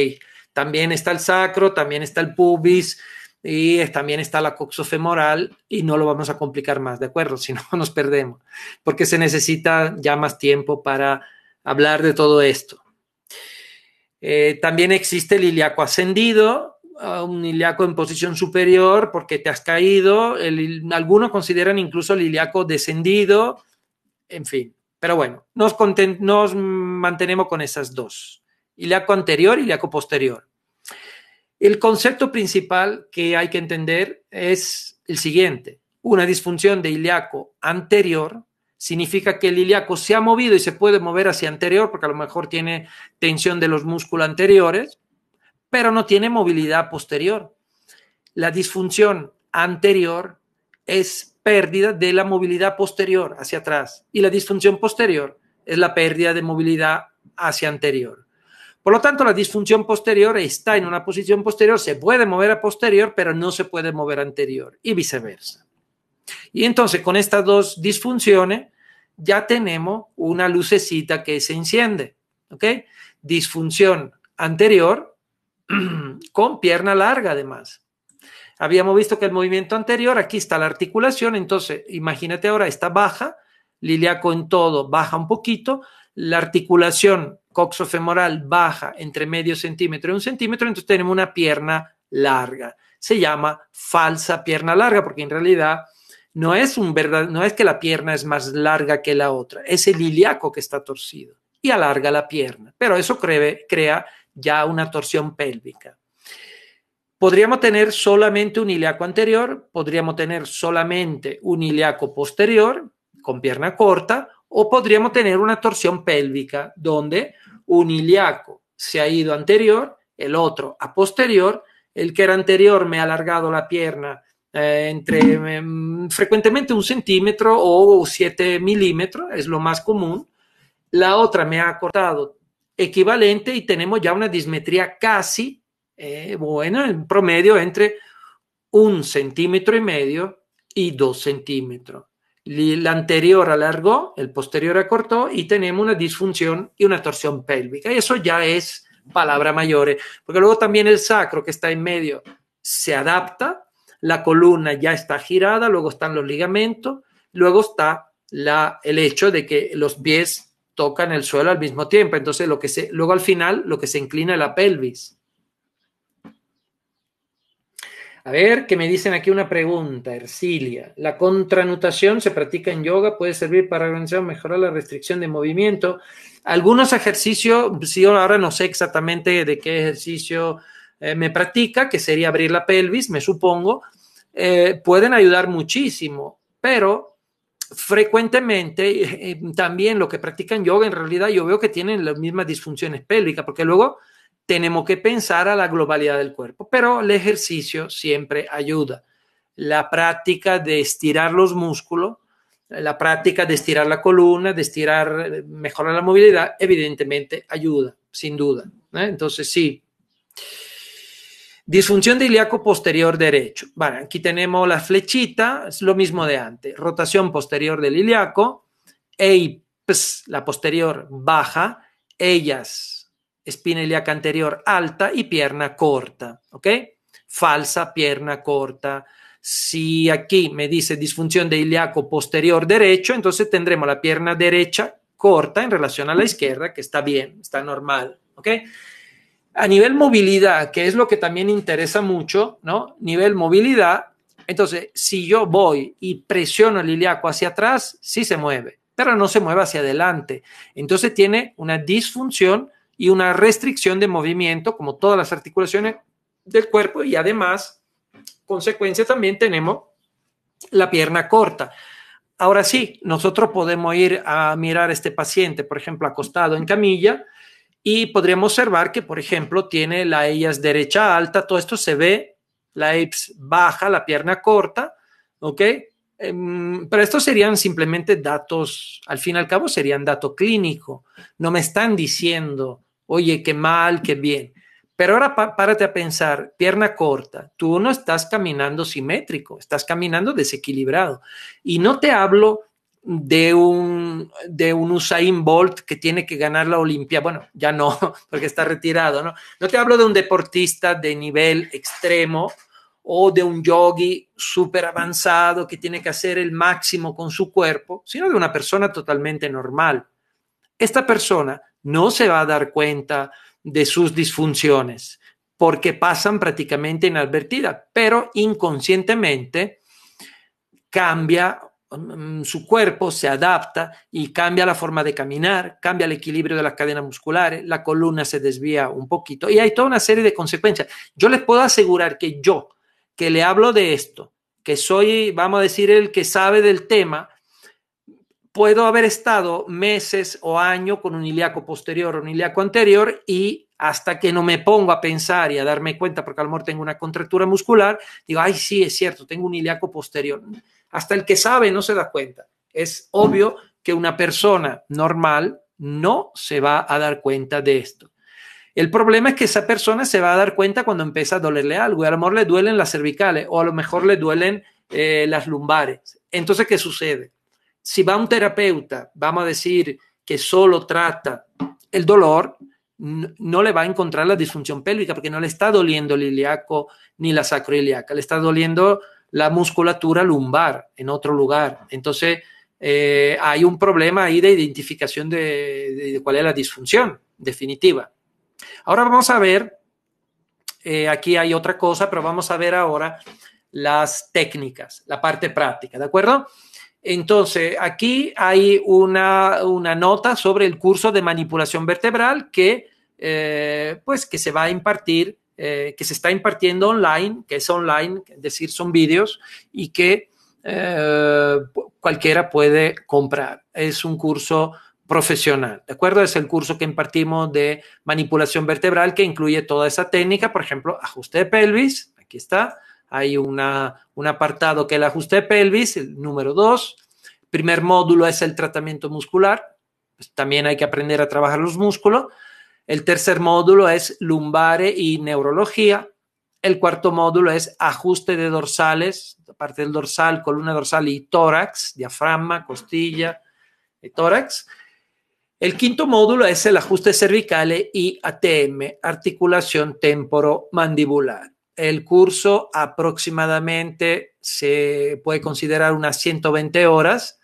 También está el sacro, también está el pubis, y también está la coxofemoral y no lo vamos a complicar más, ¿de acuerdo? Si no, nos perdemos, porque se necesita ya más tiempo para hablar de todo esto. Eh, también existe el ilíaco ascendido, ah, un iliaco en posición superior porque te has caído, algunos consideran incluso el ilíaco descendido, en fin, pero bueno, nos, nos mantenemos con esas dos, iliaco anterior y ilíaco posterior. El concepto principal que hay que entender es el siguiente. Una disfunción de ilíaco anterior significa que el ilíaco se ha movido y se puede mover hacia anterior porque a lo mejor tiene tensión de los músculos anteriores, pero no tiene movilidad posterior. La disfunción anterior es pérdida de la movilidad posterior hacia atrás y la disfunción posterior es la pérdida de movilidad hacia anterior. Por lo tanto, la disfunción posterior está en una posición posterior, se puede mover a posterior, pero no se puede mover anterior y viceversa. Y entonces con estas dos disfunciones ya tenemos una lucecita que se enciende, ¿ok? Disfunción anterior con pierna larga además. Habíamos visto que el movimiento anterior, aquí está la articulación, entonces imagínate ahora, está baja, liliaco en todo, baja un poquito, la articulación femoral baja entre medio centímetro y un centímetro, entonces tenemos una pierna larga. Se llama falsa pierna larga porque en realidad no es, un no es que la pierna es más larga que la otra, es el ilíaco que está torcido y alarga la pierna, pero eso cree, crea ya una torsión pélvica. Podríamos tener solamente un ilíaco anterior, podríamos tener solamente un ilíaco posterior con pierna corta o podríamos tener una torsión pélvica donde un ilíaco se ha ido anterior, el otro a posterior, el que era anterior me ha alargado la pierna eh, entre mm, frecuentemente un centímetro o siete milímetros, es lo más común, la otra me ha cortado equivalente y tenemos ya una dismetría casi eh, buena, en promedio entre un centímetro y medio y dos centímetros el anterior alargó, el posterior acortó y tenemos una disfunción y una torsión pélvica. Y eso ya es palabra mayor, porque luego también el sacro que está en medio se adapta, la columna ya está girada, luego están los ligamentos, luego está la, el hecho de que los pies tocan el suelo al mismo tiempo. Entonces, lo que se, luego al final, lo que se inclina es la pelvis. A ver, que me dicen aquí una pregunta, Ercilia. ¿La contranutación se practica en yoga? ¿Puede servir para organizar mejorar la restricción de movimiento? Algunos ejercicios, si yo ahora no sé exactamente de qué ejercicio eh, me practica, que sería abrir la pelvis, me supongo, eh, pueden ayudar muchísimo, pero frecuentemente eh, también lo que practican yoga, en realidad yo veo que tienen las mismas disfunciones pélvicas, porque luego tenemos que pensar a la globalidad del cuerpo, pero el ejercicio siempre ayuda. La práctica de estirar los músculos, la práctica de estirar la columna, de estirar, mejorar la movilidad, evidentemente ayuda, sin duda. ¿eh? Entonces, sí. Disfunción de ilíaco posterior derecho. Vale, aquí tenemos la flechita, es lo mismo de antes. Rotación posterior del ilíaco, EIPS, la posterior baja, ellas espina ilíaca anterior alta y pierna corta, ¿ok? Falsa pierna corta. Si aquí me dice disfunción de ilíaco posterior derecho, entonces tendremos la pierna derecha corta en relación a la izquierda, que está bien, está normal, ¿ok? A nivel movilidad, que es lo que también interesa mucho, ¿no? Nivel movilidad, entonces si yo voy y presiono el ilíaco hacia atrás, sí se mueve, pero no se mueve hacia adelante. Entonces tiene una disfunción y una restricción de movimiento, como todas las articulaciones del cuerpo, y además, consecuencia también tenemos la pierna corta. Ahora sí, nosotros podemos ir a mirar a este paciente, por ejemplo, acostado en camilla, y podríamos observar que, por ejemplo, tiene la ellas derecha alta, todo esto se ve, la hips baja, la pierna corta, ¿ok? Em, pero estos serían simplemente datos, al fin y al cabo serían dato clínico. No me están diciendo oye, qué mal, qué bien. Pero ahora párate a pensar, pierna corta, tú no estás caminando simétrico, estás caminando desequilibrado. Y no te hablo de un, de un Usain Bolt que tiene que ganar la Olimpia, bueno, ya no, porque está retirado, ¿no? No te hablo de un deportista de nivel extremo o de un yogi súper avanzado que tiene que hacer el máximo con su cuerpo, sino de una persona totalmente normal. Esta persona no se va a dar cuenta de sus disfunciones porque pasan prácticamente inadvertidas, pero inconscientemente cambia mm, su cuerpo, se adapta y cambia la forma de caminar, cambia el equilibrio de las cadenas musculares, la columna se desvía un poquito y hay toda una serie de consecuencias. Yo les puedo asegurar que yo, que le hablo de esto, que soy, vamos a decir, el que sabe del tema, puedo haber estado meses o año con un ilíaco posterior o un ilíaco anterior y hasta que no me pongo a pensar y a darme cuenta, porque a lo tengo una contractura muscular, digo, ay, sí, es cierto, tengo un ilíaco posterior. Hasta el que sabe no se da cuenta. Es obvio que una persona normal no se va a dar cuenta de esto. El problema es que esa persona se va a dar cuenta cuando empieza a dolerle algo y a lo le duelen las cervicales o a lo mejor le duelen eh, las lumbares. Entonces, ¿qué sucede? si va un terapeuta, vamos a decir, que solo trata el dolor, no le va a encontrar la disfunción pélvica porque no le está doliendo el ilíaco ni la sacroiliaca, le está doliendo la musculatura lumbar en otro lugar. Entonces, eh, hay un problema ahí de identificación de, cuál es la disfunción definitiva. Ahora vamos a ver, eh, aquí hay otra cosa, pero vamos a ver ahora las técnicas, la parte práctica, ¿de acuerdo? Entonces, aquí hay una, nota sobre el curso de manipulación vertebral que, eh, pues, que se va a impartir, eh, que se está impartiendo online, que es online, es decir, son vídeos y que eh, cualquiera puede comprar. Es un curso profesional, ¿de acuerdo? Es el curso que impartimos de manipulación vertebral que incluye toda esa técnica, por ejemplo, ajuste de pelvis, aquí está, hay una, un apartado que es el ajuste pelvis, el número dos. El primer módulo es el tratamiento muscular. Pues, también hay que aprender a trabajar los músculos. El tercer módulo es lumbar y neurología. El cuarto módulo es ajuste de dorsales, parte del dorsal, columna dorsal y tórax, diafragma, costilla y tórax. El quinto módulo es el ajuste cervical y ATM, articulación temporomandibular el curso aproximadamente se puede considerar unas 120 horas,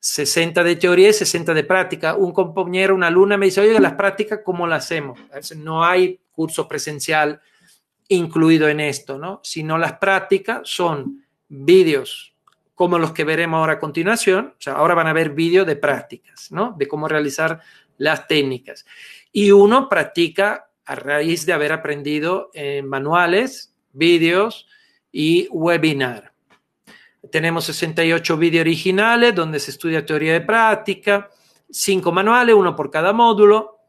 60 de teoría y 60 de práctica. Un compañero, una alumna me dice, oye, las prácticas, ¿cómo las hacemos? No hay curso presencial incluido en esto, ¿no? Sino las prácticas son vídeos como los que veremos ahora a continuación. O sea, ahora van a ver vídeos de prácticas, ¿no? De cómo realizar las técnicas. Y uno practica a raíz de haber aprendido en manuales, vídeos y webinar. Tenemos 68 vídeos originales donde se estudia teoría de práctica, 5 manuales, uno por cada módulo,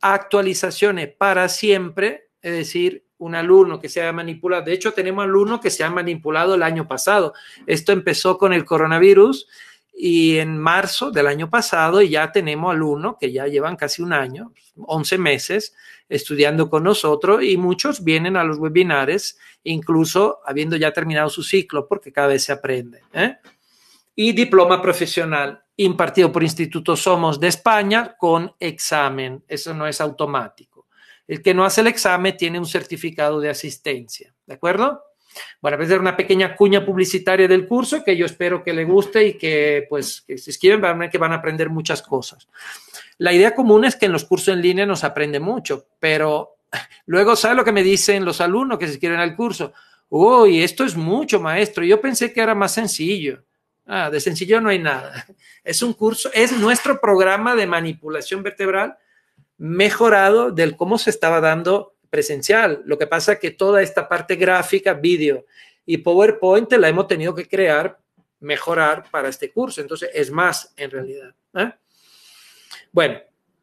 actualizaciones para siempre, es decir, un alumno que se ha manipulado. De hecho, tenemos alumnos que se han manipulado el año pasado. Esto empezó con el coronavirus y en marzo del año pasado ya tenemos alumnos que ya llevan casi un año, 11 meses estudiando con nosotros y muchos vienen a los webinares incluso habiendo ya terminado su ciclo porque cada vez se aprende. ¿eh? Y diploma profesional impartido por Instituto Somos de España con examen. Eso no es automático. El que no hace el examen tiene un certificado de asistencia. ¿De acuerdo? Bueno, a una pequeña cuña publicitaria del curso que yo espero que le guste y que, pues, que si escriben van que van a aprender muchas cosas. La idea común es que en los cursos en línea nos aprende mucho, pero luego, ¿sabe lo que me dicen los alumnos que se quieren al curso? Uy, esto es mucho, maestro. Yo pensé que era más sencillo. Ah, de sencillo no hay nada. Es un curso, es nuestro programa de manipulación vertebral mejorado del cómo se estaba dando presencial. Lo que pasa es que toda esta parte gráfica, vídeo y PowerPoint la hemos tenido que crear, mejorar para este curso. Entonces es más en realidad. ¿eh? Bueno,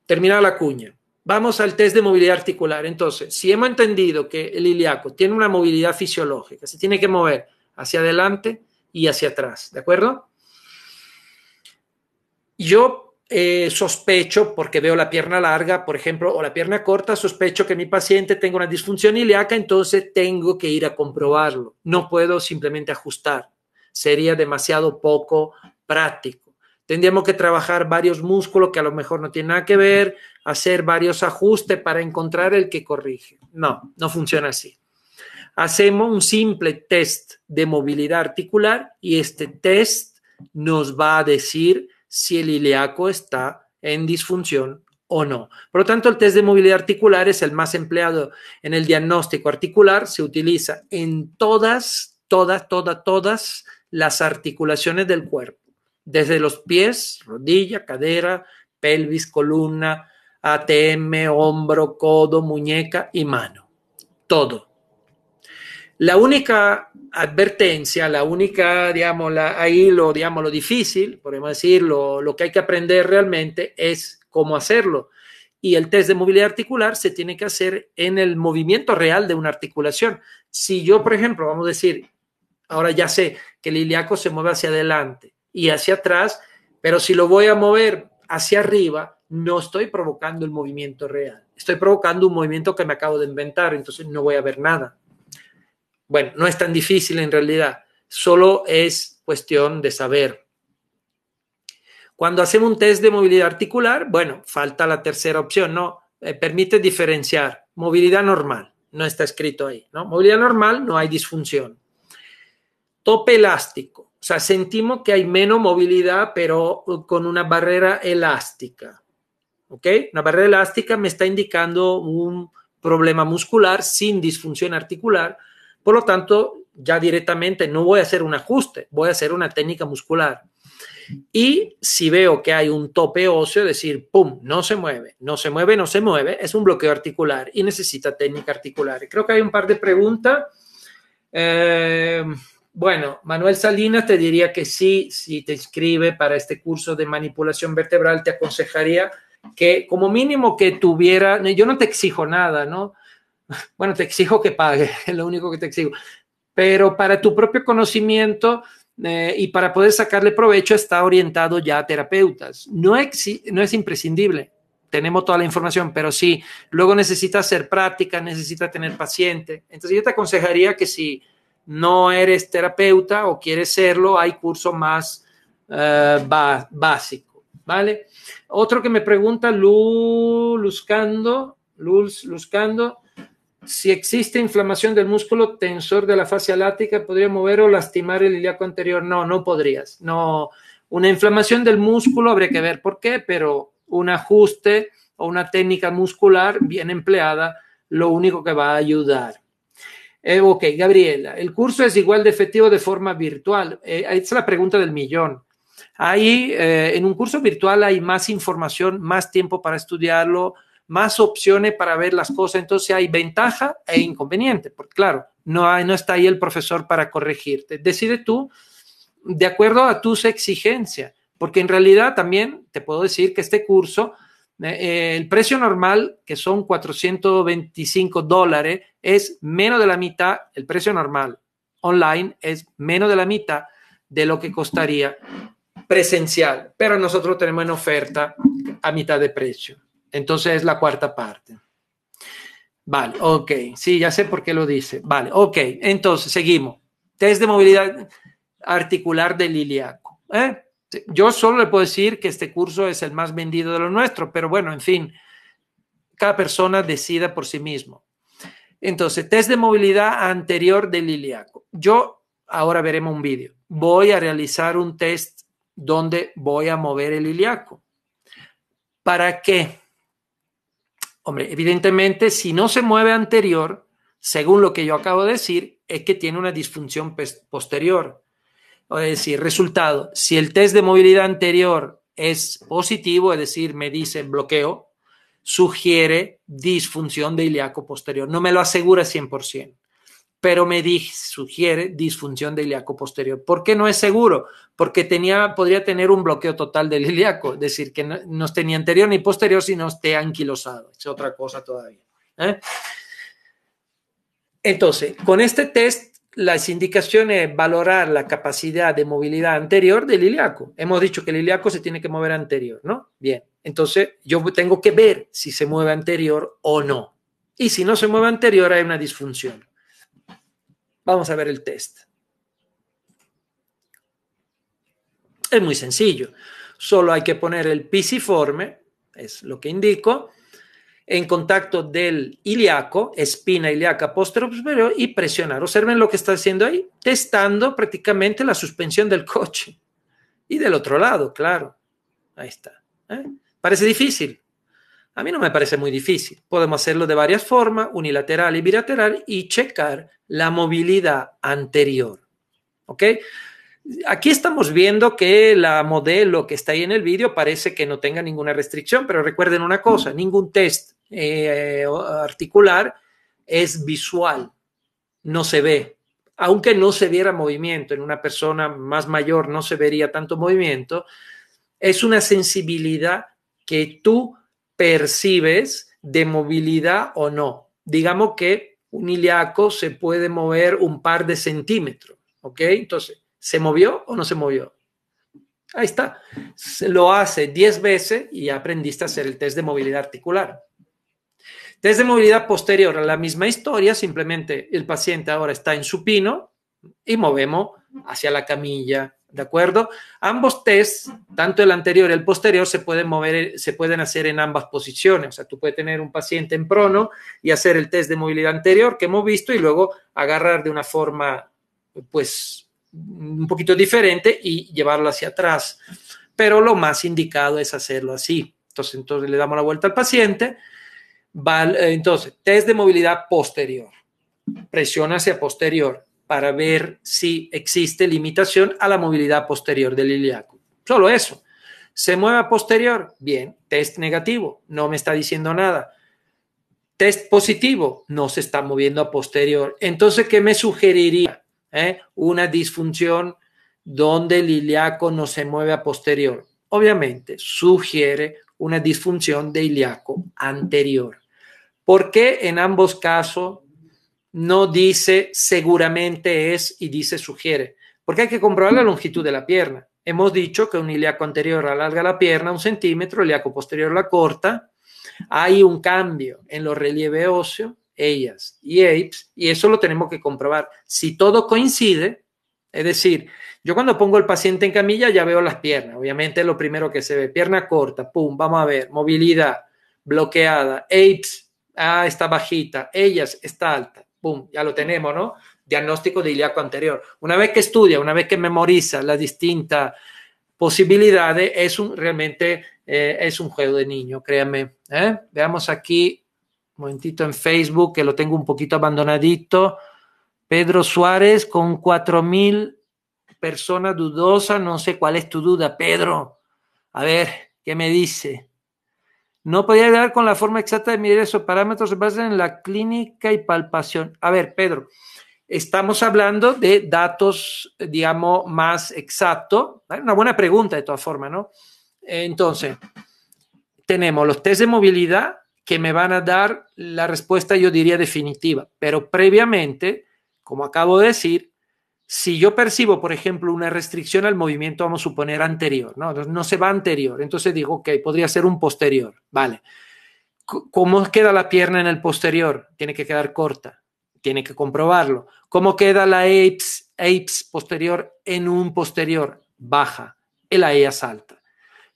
terminada la cuña. Vamos al test de movilidad articular. Entonces, si hemos entendido que el ilíaco tiene una movilidad fisiológica, se tiene que mover hacia adelante y hacia atrás, ¿de acuerdo? Yo eh, sospecho, porque veo la pierna larga, por ejemplo, o la pierna corta, sospecho que mi paciente tenga una disfunción ilíaca, entonces tengo que ir a comprobarlo. No puedo simplemente ajustar. Sería demasiado poco práctico. Tendríamos que trabajar varios músculos que a lo mejor no tienen nada que ver, hacer varios ajustes para encontrar el que corrige. No, no funciona así. Hacemos un simple test de movilidad articular y este test nos va a decir si el ilíaco está en disfunción o no. Por lo tanto, el test de movilidad articular es el más empleado en el diagnóstico articular, se utiliza en todas, todas, todas, todas las articulaciones del cuerpo, desde los pies, rodilla, cadera, pelvis, columna, ATM, hombro, codo, muñeca y mano. Todo. La única advertencia, la única, digamos, ahí lo, digamos, difícil, podemos decirlo, lo, que hay que aprender realmente es cómo hacerlo. Y el test de movilidad articular se tiene que hacer en el movimiento real de una articulación. Si yo, por ejemplo, vamos a decir, ahora ya sé que el ilíaco se mueve hacia adelante y hacia atrás, pero si lo voy a mover hacia arriba, no estoy provocando el movimiento real. Estoy provocando un movimiento que me acabo de inventar, entonces no voy a ver nada. Bueno, no es tan difícil en realidad, solo es cuestión de saber. Cuando hacemos un test de movilidad articular, bueno, falta la tercera opción, ¿no? Eh, permite diferenciar movilidad normal, no está escrito ahí, ¿no? Movilidad normal, no hay disfunción. Tope elástico, o sea, sentimos que hay menos movilidad, pero uh, con una barrera elástica, ¿ok? Una barrera elástica me está indicando un problema muscular sin disfunción articular, por lo tanto, ya directamente no voy a hacer un ajuste, voy a hacer una técnica muscular. Y si veo que hay un tope óseo, decir, ¡pum!, no se mueve, no se mueve, no se mueve, es un bloqueo articular y necesita técnica articular. Creo que hay un par de preguntas. Eh, bueno, Manuel Salinas te diría que sí, si te inscribe para este curso de manipulación vertebral, te aconsejaría que como mínimo que tuviera, yo no te exijo nada, ¿no? Bueno, te exijo que pague, es lo único que te exijo. Pero para tu propio conocimiento eh, y para poder sacarle provecho está orientado ya a terapeutas. No, es imprescindible, tenemos toda la información, pero sí, luego necesita hacer práctica, necesita tener paciente. Entonces yo te aconsejaría que si no eres terapeuta o quieres serlo, hay curso más eh, básico, ¿vale? Otro que me pregunta Lu Luzcando, Luz Luzcando, si existe inflamación del músculo tensor de la fascia lática, ¿podría mover o lastimar el ilíaco anterior? No, no podrías. No, una inflamación del músculo habría que ver por qué, pero un ajuste o una técnica muscular bien empleada, lo único que va a ayudar. Eh, ok, Gabriela, el curso es igual de efectivo de forma virtual. esa eh, es la pregunta del millón. Ahí, eh, en un curso virtual hay más información, más tiempo para estudiarlo, más opciones para ver las cosas. Entonces hay ventaja e inconveniente, porque claro, no, hay, no está ahí el profesor para corregirte. Decide tú de acuerdo a tus exigencias, porque en realidad también te puedo decir que este curso, eh, eh, el precio normal, que son 425 dólares, es menos de la mitad, el precio normal online es menos de la mitad de lo que costaría presencial, pero nosotros tenemos en oferta a mitad de precio. Entonces es la cuarta parte. Vale, ok. Sí, ya sé por qué lo dice. Vale, ok. Entonces, seguimos. Test de movilidad articular del ilíaco. ¿eh? Yo solo le puedo decir que este curso es el más vendido de los nuestros, pero bueno, en fin, cada persona decida por sí mismo. Entonces, test de movilidad anterior del ilíaco. Yo ahora veremos un vídeo. Voy a realizar un test donde voy a mover el ilíaco. ¿Para qué? Hombre, evidentemente, si no se mueve anterior, según lo que yo acabo de decir, es que tiene una disfunción pues, posterior. Es decir, resultado, si el test de movilidad anterior es positivo, es decir, me dice bloqueo, sugiere disfunción de ilíaco posterior. No me lo asegura 100% pero me sugiere disfunción del ilíaco posterior. ¿Por qué no es seguro? Porque tenía, podría tener un bloqueo total del ilíaco, es decir, que no, no esté ni anterior ni posterior, sino esté anquilosado. Es otra cosa todavía. ¿eh? Entonces, con este test, las indicaciones valorar la capacidad de movilidad anterior del ilíaco. Hemos dicho que el ilíaco se tiene que mover anterior, ¿no? Bien, entonces yo tengo que ver si se mueve anterior o no. Y si no se mueve anterior, hay una disfunción. Vamos a ver el test. Es muy sencillo. Solo hay que poner el pisiforme, es lo que indico, en contacto del ilíaco, espina ilíaca posterior superior, y presionar. Observen lo que está haciendo ahí, testando prácticamente la suspensión del coche. Y del otro lado, claro. Ahí está. ¿eh? Parece difícil, a mí no me parece muy difícil. Podemos hacerlo de varias formas, unilateral y bilateral, y checar la movilidad anterior. ¿Ok? Aquí estamos viendo que la modelo que está ahí en el vídeo parece que no tenga ninguna restricción, pero recuerden una cosa, ningún test eh, articular es visual, no se ve. Aunque no se viera movimiento, en una persona más mayor no se vería tanto movimiento, es una sensibilidad que tú percibes de movilidad o no. Digamos que un ilíaco se puede mover un par de centímetros, ¿ok? Entonces, ¿se movió o no se movió? Ahí está. Lo hace 10 veces y aprendiste a hacer el test de movilidad articular. Test de movilidad posterior, la misma historia, simplemente el paciente ahora está en supino y movemos hacia la camilla, ¿de acuerdo? Ambos tests, tanto el anterior y el posterior, se pueden mover, se pueden hacer en ambas posiciones. O sea, tú puedes tener un paciente en prono y hacer el test de movilidad anterior que hemos visto y luego agarrar de una forma, pues, un poquito diferente y llevarlo hacia atrás. Pero lo más indicado es hacerlo así. Entonces, entonces le damos la vuelta al paciente. Eh, entonces, test de movilidad posterior. Presión hacia posterior para ver si existe limitación a la movilidad posterior del ilíaco. Solo eso. Se mueve a posterior, bien, test negativo, no me está diciendo nada. Test positivo, no se está moviendo a posterior. Entonces, ¿qué me sugeriría? ¿Eh? Una disfunción donde el ilíaco no se mueve a posterior. Obviamente, sugiere una disfunción de ilíaco anterior. ¿Por qué en ambos casos no dice seguramente es y dice sugiere, porque hay que comprobar la longitud de la pierna. Hemos dicho que un iliaco anterior alarga la pierna un centímetro, el iliaco posterior la corta. Hay un cambio en los relieve óseo, ellas y apes, y eso lo tenemos que comprobar. Si todo coincide, es decir, yo cuando pongo el paciente en camilla ya veo las piernas, obviamente es lo primero que se ve, pierna corta, pum, vamos a ver, movilidad bloqueada, apes, ah, está bajita, ellas está alta. ¡Pum! ya lo tenemos, ¿no? Diagnóstico de ilíaco anterior. Una vez que estudia, una vez que memoriza las distintas posibilidades, es un, realmente eh, es un juego de niño, créanme. ¿eh? Veamos aquí, un momentito en Facebook, que lo tengo un poquito abandonadito. Pedro Suárez con 4.000 personas dudosas, no sé cuál es tu duda, Pedro. A ver, ¿qué me dice? No podía dar con la forma exacta de medir esos parámetros basados en la clínica y palpación. A ver, Pedro, estamos hablando de datos, digamos, más exactos. Una buena pregunta de todas formas, ¿no? Entonces, tenemos los test de movilidad que me van a dar la respuesta, yo diría, definitiva, pero previamente, como acabo de decir, si yo percibo, por ejemplo, una restricción al movimiento, vamos a suponer anterior, ¿no? No se va anterior, entonces digo, ok, podría ser un posterior, vale. ¿Cómo queda la pierna en el posterior? Tiene que quedar corta, tiene que comprobarlo. ¿Cómo queda la apes, posterior en un posterior? Baja, el ellas alta,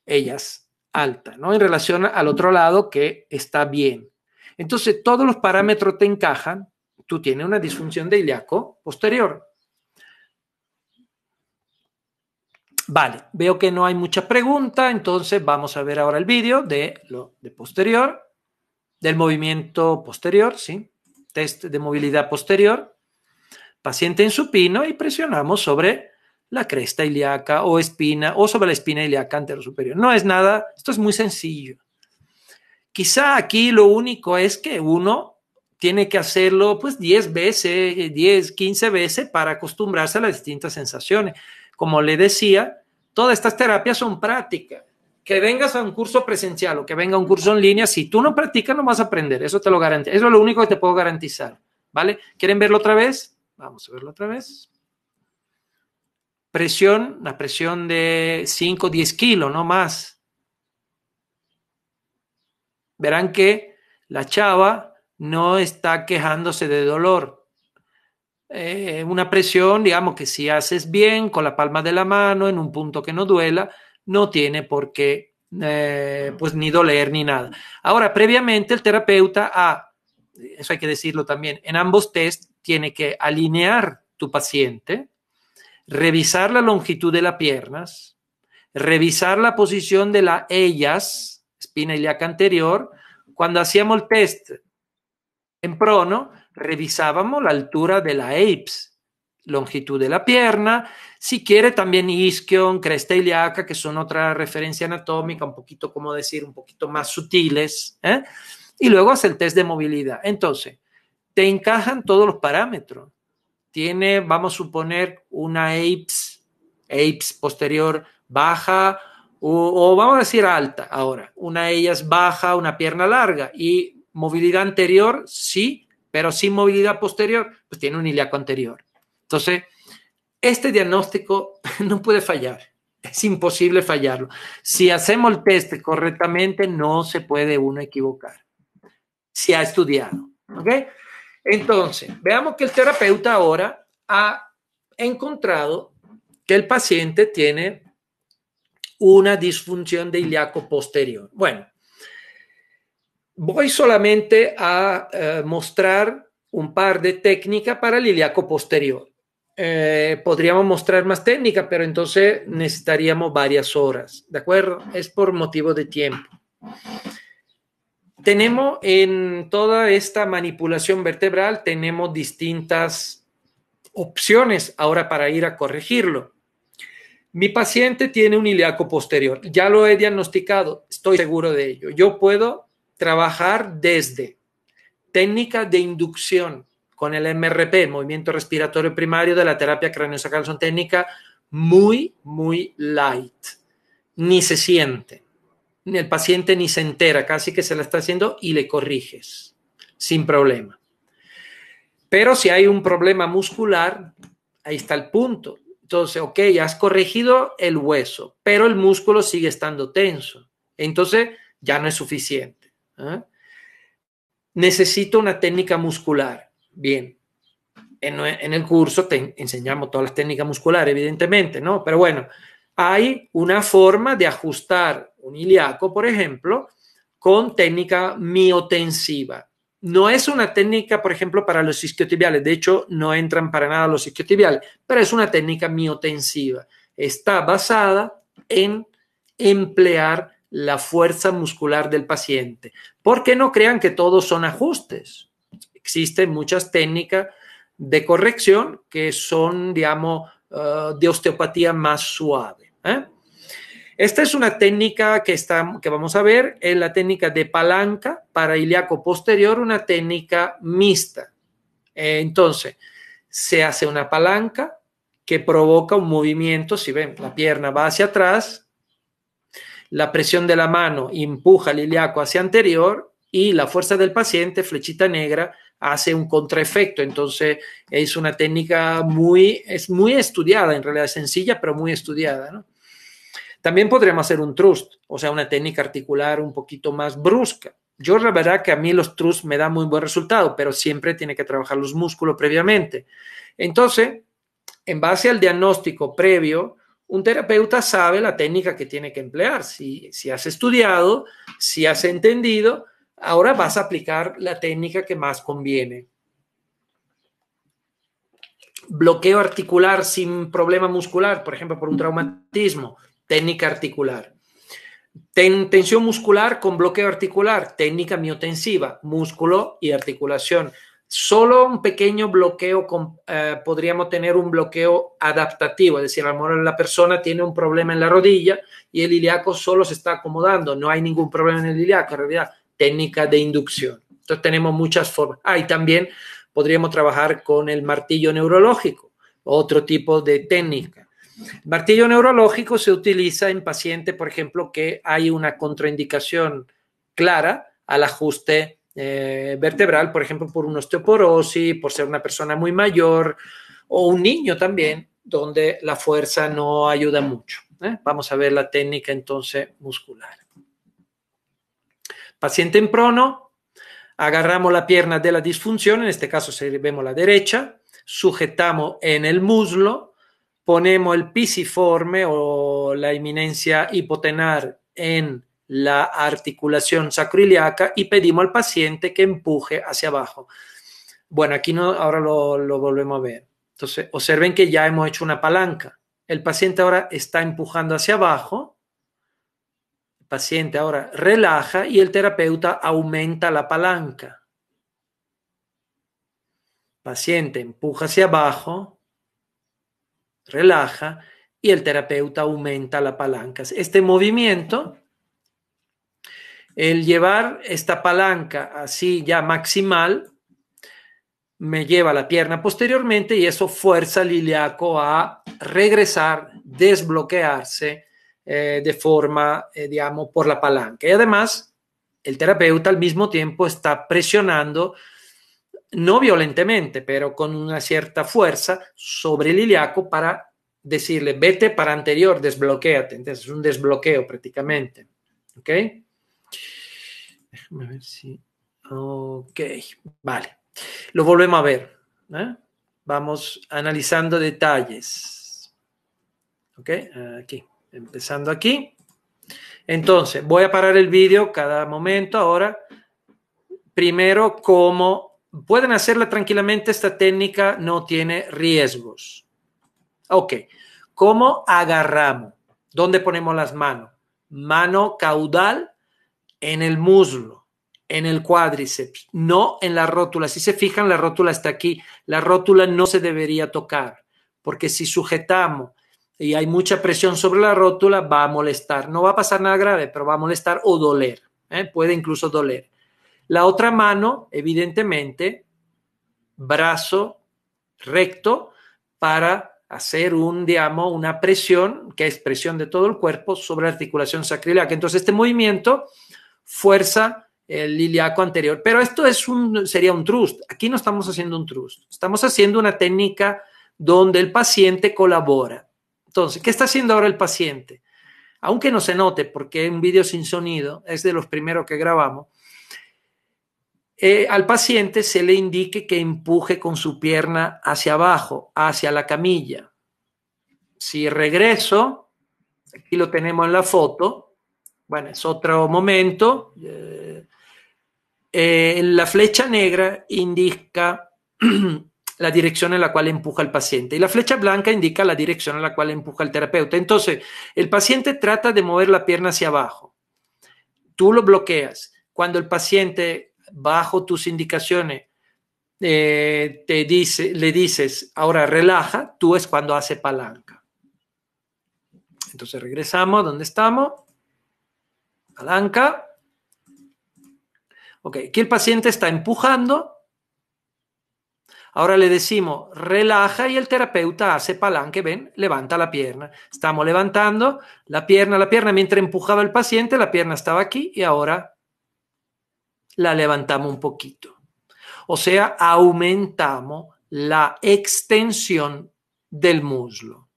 ellas alta, ¿no? En relación al otro lado que está bien. Entonces, todos los parámetros te encajan, tú tienes una disfunción de ilíaco posterior, Vale, veo que no hay mucha pregunta, entonces vamos a ver ahora el vídeo de lo de posterior, del movimiento posterior, ¿sí? Test de movilidad posterior. Paciente en supino y presionamos sobre la cresta ilíaca o espina o sobre la espina ilíaca anterior superior. No es nada, esto es muy sencillo. Quizá aquí lo único es que uno tiene que hacerlo pues 10 veces, 10, 15 veces para acostumbrarse a las distintas sensaciones. Como le decía, Todas estas terapias son prácticas. Que vengas a un curso presencial o que venga a un curso en línea, si tú no practicas, no vas a aprender. Eso te lo garantizo. Eso es lo único que te puedo garantizar. ¿Vale? ¿Quieren verlo otra vez? Vamos a verlo otra vez. Presión, la presión de 5, 10 kilos, no más. Verán que la chava no está quejándose de dolor eh, una presión, digamos, que si haces bien con la palma de la mano, en un punto que no duela, no tiene por qué, eh, pues, ni doler ni nada. Ahora, previamente el terapeuta ha, ah, eso hay que decirlo también, en ambos test tiene que alinear tu paciente, revisar la longitud de las piernas, revisar la posición de la ellas, espina ilíaca anterior, cuando hacíamos el test en prono, revisábamos la altura de la Apes, longitud de la pierna, si quiere también isquion, cresta ilíaca, que son otra referencia anatómica, un poquito, como decir, un poquito más sutiles, ¿eh? y luego hace el test de movilidad. Entonces, te encajan todos los parámetros. Tiene, vamos a suponer, una apes, posterior baja, o, o vamos a decir alta ahora, una de ellas baja, una pierna larga, y movilidad anterior, sí, pero sin movilidad posterior, pues tiene un ilíaco anterior. Entonces, este diagnóstico no puede fallar. Es imposible fallarlo. Si hacemos el test correctamente, no se puede uno equivocar. Si ha estudiado. ¿Ok? Entonces, veamos que el terapeuta ahora ha encontrado que el paciente tiene una disfunción de ilíaco posterior. Bueno, Voy solamente a eh, mostrar un par de técnicas para el ilíaco posterior. Eh, podríamos mostrar más técnica, pero entonces necesitaríamos varias horas, ¿de acuerdo? Es por motivo de tiempo. Tenemos en toda esta manipulación vertebral, tenemos distintas opciones ahora para ir a corregirlo. Mi paciente tiene un ilíaco posterior, ya lo he diagnosticado, estoy seguro de ello. Yo puedo trabajar desde técnica de inducción con el MRP, movimiento respiratorio primario de la terapia craniosacral, son técnicas muy, muy light. Ni se siente, el paciente ni se entera, casi que se la está haciendo y le corriges sin problema. Pero si hay un problema muscular, ahí está el punto. Entonces, ok, has corregido el hueso, pero el músculo sigue estando tenso. Entonces, ya no es suficiente. ¿ah? Necesito una técnica muscular. Bien. En, en el curso te enseñamos todas las técnicas musculares, evidentemente, ¿no? Pero bueno, hay una forma de ajustar un ilíaco, por ejemplo, con técnica miotensiva. No es una técnica, por ejemplo, para los isquiotibiales. De hecho, no entran para nada los isquiotibiales, pero es una técnica miotensiva. Está basada en emplear la fuerza muscular del paciente. Porque no crean que todos son ajustes. Existen muchas técnicas de corrección que son, digamos, eh, de osteopatía más suave. ¿eh? Esta es una técnica que, está, que vamos a ver, es la técnica de palanca para ilíaco posterior, una técnica mixta. Entonces, se hace una palanca que provoca un movimiento, si ven, la pierna va hacia atrás, la presión de la mano empuja el ilíaco hacia anterior y la fuerza del paciente, flechita negra, hace un contraefecto. Entonces es una técnica muy, es muy estudiada, en realidad sencilla, pero muy estudiada. También podríamos hacer un trust, o sea, una técnica articular un poquito más brusca. Yo la verdad que a mí los trust me dan muy buen resultado, pero siempre tiene que trabajar los músculos previamente. Entonces, en base al diagnóstico previo, un terapeuta sabe la técnica que tiene que emplear. Si, has estudiado, si has entendido, ahora vas a aplicar la técnica que más conviene. Bloqueo articular sin problema muscular, por ejemplo, por un traumatismo, técnica articular. tensión muscular con bloqueo articular, técnica miotensiva, músculo y articulación. Solo un pequeño bloqueo, eh, podríamos tener un bloqueo adaptativo, es decir, a lo mejor la persona tiene un problema en la rodilla y el ilíaco solo se está acomodando, no hay ningún problema en el ilíaco, en realidad, técnica de inducción. Entonces tenemos muchas formas. Ah, también podríamos trabajar con el martillo neurológico, otro tipo de técnica. martillo neurológico se utiliza en pacientes, por ejemplo, que hay una contraindicación clara al ajuste eh, vertebral, por ejemplo, por una osteoporosis, por ser una persona muy mayor o un niño también, donde la fuerza no ayuda mucho. ¿eh? Vamos a ver la técnica entonces muscular. Paciente en prono, agarramos la pierna de la disfunción, en este caso vemos la derecha, sujetamos en el muslo, ponemos el pisiforme o la eminencia hipotenar en la articulación sacroiliaca y pedimos al paciente que empuje hacia abajo. Bueno, aquí no, ahora lo, lo volvemos a ver. Entonces, observen que ya hemos hecho una palanca. El paciente ahora está empujando hacia abajo. El paciente ahora relaja y el terapeuta aumenta la palanca. paciente empuja hacia abajo, relaja y el terapeuta aumenta la palanca. Este movimiento el llevar esta palanca así ya maximal me lleva la pierna posteriormente y eso fuerza al ilíaco a regresar, desbloquearse eh, de forma, eh, digamos, por la palanca. Y además, el terapeuta al mismo tiempo está presionando, no violentemente, pero con una cierta fuerza sobre el ilíaco para decirle, vete para anterior, desbloqueate. Entonces es un desbloqueo prácticamente. ¿Ok? Déjame ver si. Ok, vale. Lo volvemos a ver. ¿eh? Vamos analizando detalles. Ok, aquí. Empezando aquí. Entonces, voy a parar el vídeo cada momento ahora. Primero, cómo, pueden hacerla tranquilamente, esta técnica no tiene riesgos. Ok, ¿cómo agarramos? ¿Dónde ponemos las manos? Mano caudal en el muslo, en el cuádriceps, no en la rótula. Si se fijan, la rótula está aquí. La rótula no se debería tocar, porque si sujetamos y hay mucha presión sobre la rótula, va a molestar. No va a pasar nada grave, pero va a molestar o doler. ¿eh? Puede incluso doler. La otra mano, evidentemente, brazo recto para hacer un, digamos, una presión, que es presión de todo el cuerpo sobre la articulación sacroiliaca. Entonces, este movimiento fuerza el liliaco anterior. Pero esto es un, sería un trust. Aquí no estamos haciendo un trust. Estamos haciendo una técnica donde el paciente colabora. Entonces, ¿qué está haciendo ahora el paciente? Aunque no se note, porque es un vídeo sin sonido, es de los primeros que grabamos, eh, al paciente se le indique que empuje con su pierna hacia abajo, hacia la camilla. Si regreso, aquí lo tenemos en la foto, bueno, es otro momento. Eh, eh, la flecha negra indica la dirección en la cual empuja el paciente y la flecha blanca indica la dirección en la cual empuja el terapeuta. Entonces, el paciente trata de mover la pierna hacia abajo. Tú lo bloqueas. Cuando el paciente, bajo tus indicaciones, eh, te dice, le dices, ahora relaja, tú es cuando hace palanca. Entonces regresamos donde estamos. Palanca. Ok, aquí el paciente está empujando. Ahora le decimos relaja y el terapeuta hace palanque, ven, levanta la pierna. Estamos levantando la pierna, la pierna mientras empujaba el paciente, la pierna estaba aquí y ahora la levantamos un poquito. O sea, aumentamos la extensión del muslo.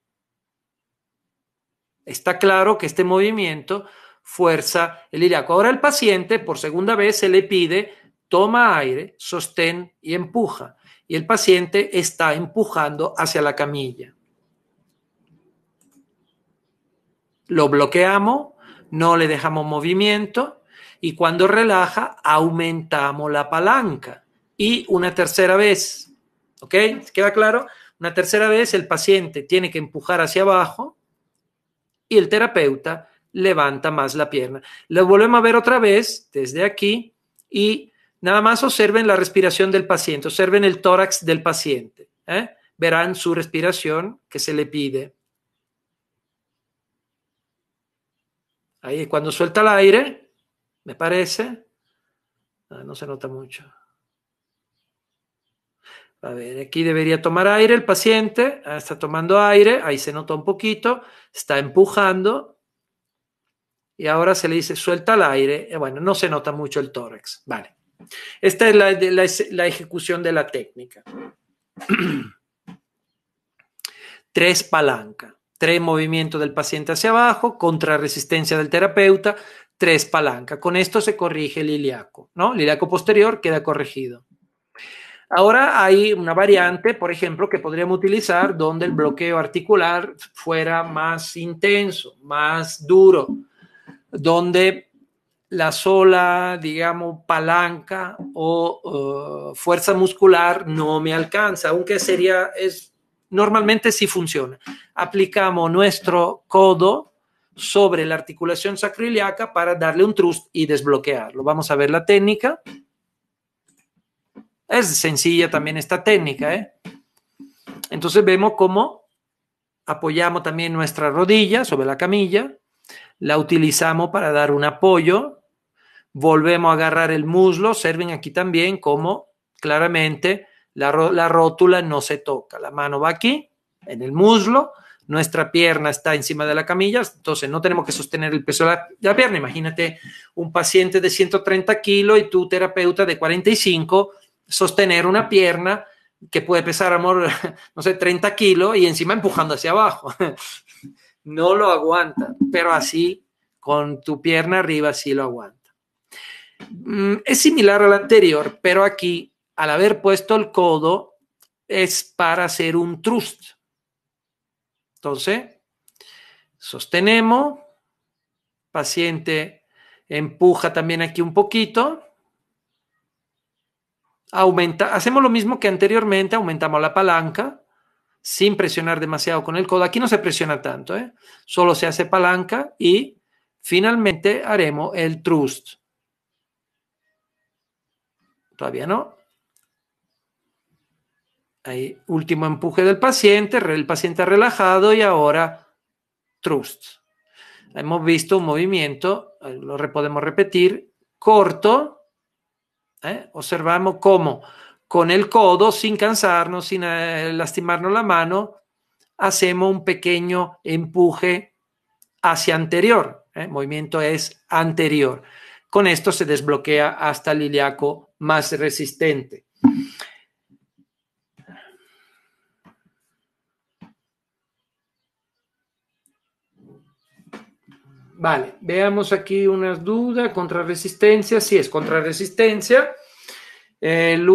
Está claro que este movimiento fuerza el ilíaco. Ahora el paciente, por segunda vez, se le pide, toma aire, sostén y empuja. Y el paciente está empujando hacia la camilla. Lo bloqueamos, no le dejamos movimiento y cuando relaja aumentamos la palanca. Y una tercera vez, ¿ok? ¿Queda claro? Una tercera vez el paciente tiene que empujar hacia abajo y el terapeuta levanta más la pierna. Lo volvemos a ver otra vez desde aquí y nada más observen la respiración del paciente, observen el tórax del paciente. ¿eh? Verán su respiración que se le pide. Ahí cuando suelta el aire, me parece, no, ah, no se nota mucho. A ver, aquí debería tomar aire el paciente, ah, está tomando aire, ahí se nota un poquito, está empujando, y ahora se le dice suelta al aire, eh, bueno, no se nota mucho el tórax. Vale. Esta es la, ejecución de la técnica. tres palanca, tres movimientos del paciente hacia abajo, contra resistencia del terapeuta, tres palanca. Con esto se corrige el ilíaco, El ilíaco posterior queda corregido. Ahora hay una variante, por ejemplo, que podríamos utilizar donde el bloqueo articular fuera más intenso, más duro, donde la sola, digamos, palanca o eh, fuerza muscular no me alcanza, aunque sería, es, normalmente sí funciona. Aplicamos nuestro codo sobre la articulación sacroiliaca para darle un trust y desbloquearlo. Vamos a ver la técnica. Es sencilla también esta técnica, ¿eh? Entonces vemos cómo apoyamos también nuestra rodilla sobre la camilla la utilizamos para dar un apoyo, volvemos a agarrar el muslo, observen aquí también como claramente la, rótula no se toca, la mano va aquí, en el muslo, nuestra pierna está encima de la camilla, entonces no tenemos que sostener el peso de la, pierna. Imagínate un paciente de 130 kilos y tu terapeuta de 45 sostener una pierna que puede pesar, amor, no sé, 30 kilos y encima empujando hacia abajo no lo aguanta, pero así con tu pierna arriba sí lo aguanta. Mm, es similar al anterior, pero aquí al haber puesto el codo es para hacer un trust. Entonces, sostenemos, paciente empuja también aquí un poquito, aumenta, hacemos lo mismo que anteriormente, aumentamos la palanca, sin presionar demasiado con el codo. Aquí no se presiona tanto, ¿eh? solo se hace palanca y finalmente haremos el trust. Todavía no. Ahí, último empuje del paciente, el paciente relajado y ahora trust. Hemos visto un movimiento, lo podemos repetir, corto. ¿eh? Observamos cómo con el codo, sin cansarnos, sin eh, lastimarnos la mano, hacemos un pequeño empuje hacia anterior. El ¿eh? movimiento es anterior. Con esto se desbloquea hasta el ilíaco más resistente. Vale, veamos aquí unas dudas. Contrarresistencia, si es contrarresistencia. El eh,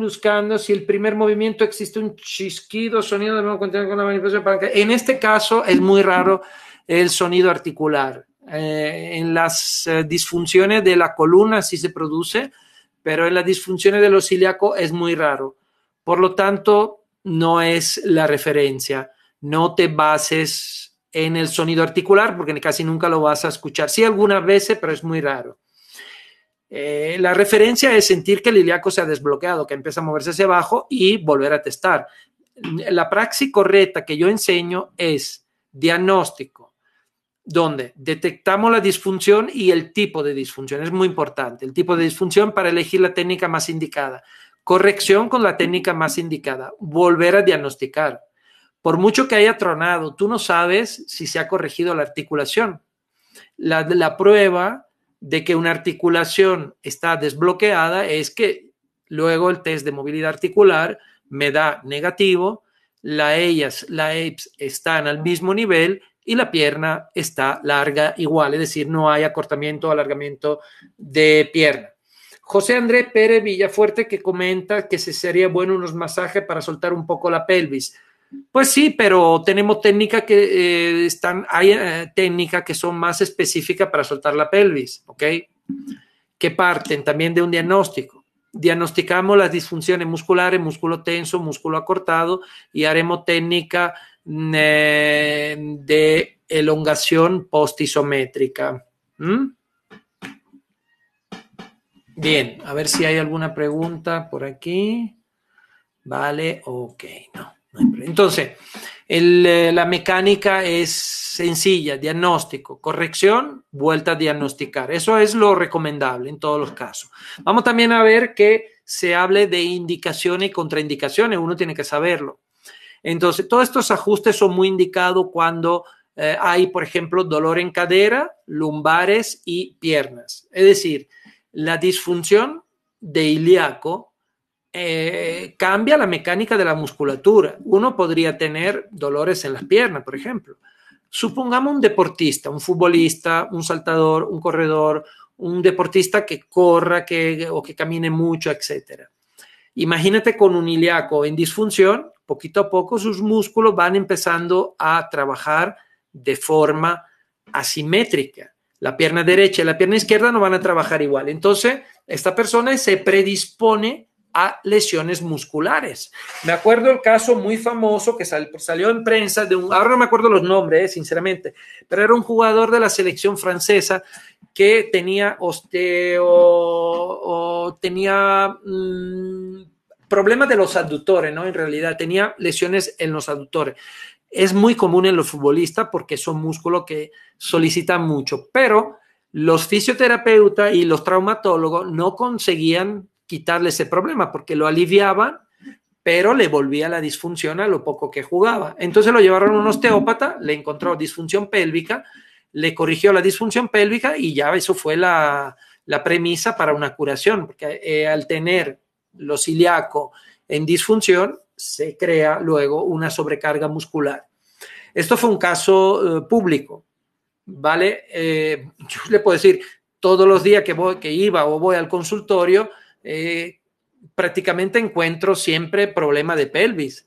buscando si el primer movimiento existe un chisquido, sonido de nuevo con la manipulación para En este caso es muy raro el sonido articular. Eh, en las eh, disfunciones de la columna sí se produce, pero en las disfunciones del los es muy raro. Por lo tanto, no es la referencia. No te bases en el sonido articular porque casi nunca lo vas a escuchar. Sí, algunas veces, pero es muy raro. Eh, la referencia es sentir que el ilíaco se ha desbloqueado, que empieza a moverse hacia abajo y volver a testar. La praxis correcta que yo enseño es diagnóstico, donde detectamos la disfunción y el tipo de disfunción. Es muy importante el tipo de disfunción para elegir la técnica más indicada. Corrección con la técnica más indicada. Volver a diagnosticar. Por mucho que haya tronado, tú no sabes si se ha corregido la articulación. la prueba de que una articulación está desbloqueada es que luego el test de movilidad articular me da negativo, la ellas, la EIPS están al mismo nivel y la pierna está larga igual, es decir, no hay acortamiento o alargamiento de pierna. José Andrés Pérez Villafuerte que comenta que se sería bueno unos masajes para soltar un poco la pelvis. Pues sí, pero tenemos técnica que eh, están, hay eh, técnicas que son más específicas para soltar la pelvis, ¿ok? Que parten también de un diagnóstico. Diagnosticamos las disfunciones musculares, músculo tenso, músculo acortado y haremos técnica mm, eh, de elongación postisométrica. isométrica ¿Mm? Bien, a ver si hay alguna pregunta por aquí. Vale, ok, no. Entonces, eh, la mecánica es sencilla, diagnóstico, corrección, vuelta a diagnosticar. Eso es lo recomendable en todos los casos. Vamos también a ver que se hable de indicaciones y contraindicaciones, uno tiene que saberlo. Entonces, todos estos ajustes son muy indicados cuando eh, hay, por ejemplo, dolor en cadera, lumbares y piernas. Es decir, la disfunción de ilíaco eh, cambia la mecánica de la musculatura. Uno podría tener dolores en las piernas, por ejemplo. Supongamos un deportista, un futbolista, un saltador, un corredor, un deportista que corra que, o que camine mucho, etc. Imagínate con un ilíaco en disfunción, poquito a poco sus músculos van empezando a trabajar de forma asimétrica. La pierna derecha y la pierna izquierda no van a trabajar igual. Entonces, esta persona se predispone a lesiones musculares. Me acuerdo el caso muy famoso que salió en prensa de un, ahora no me acuerdo los nombres, sinceramente, pero era un jugador de la selección francesa que tenía osteo, o tenía mm, problemas de los aductores, ¿no? En realidad tenía lesiones en los aductores. Es muy común en los futbolistas porque son músculos que solicitan mucho, pero los fisioterapeutas y los traumatólogos no conseguían quitarle ese problema porque lo aliviaba pero le volvía la disfunción a lo poco que jugaba. Entonces lo llevaron a un osteópata, le encontró disfunción pélvica, le corrigió la disfunción pélvica y ya eso fue la, la premisa para una curación, porque eh, al tener lo ciliaco en disfunción, se crea luego una sobrecarga muscular. Esto fue un caso eh, público, ¿vale? Eh, yo le puedo decir, todos los días que, voy, que iba o voy al consultorio, eh, prácticamente encuentro siempre problema de pelvis.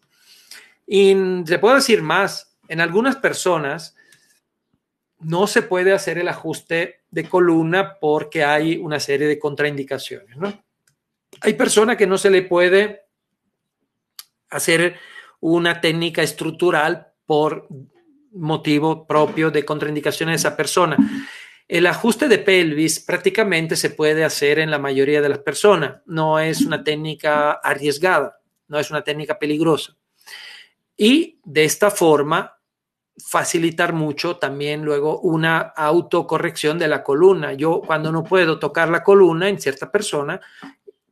Y te puedo decir más, en algunas personas no se puede hacer el ajuste de columna porque hay una serie de contraindicaciones, ¿no? Hay personas que no se le puede hacer una técnica estructural por motivo propio de contraindicaciones de esa persona. El ajuste de pelvis prácticamente se puede hacer en la mayoría de las personas. No es una técnica arriesgada, no es una técnica peligrosa. Y de esta forma facilitar mucho también luego una autocorrección de la columna. Yo cuando no puedo tocar la columna en cierta persona,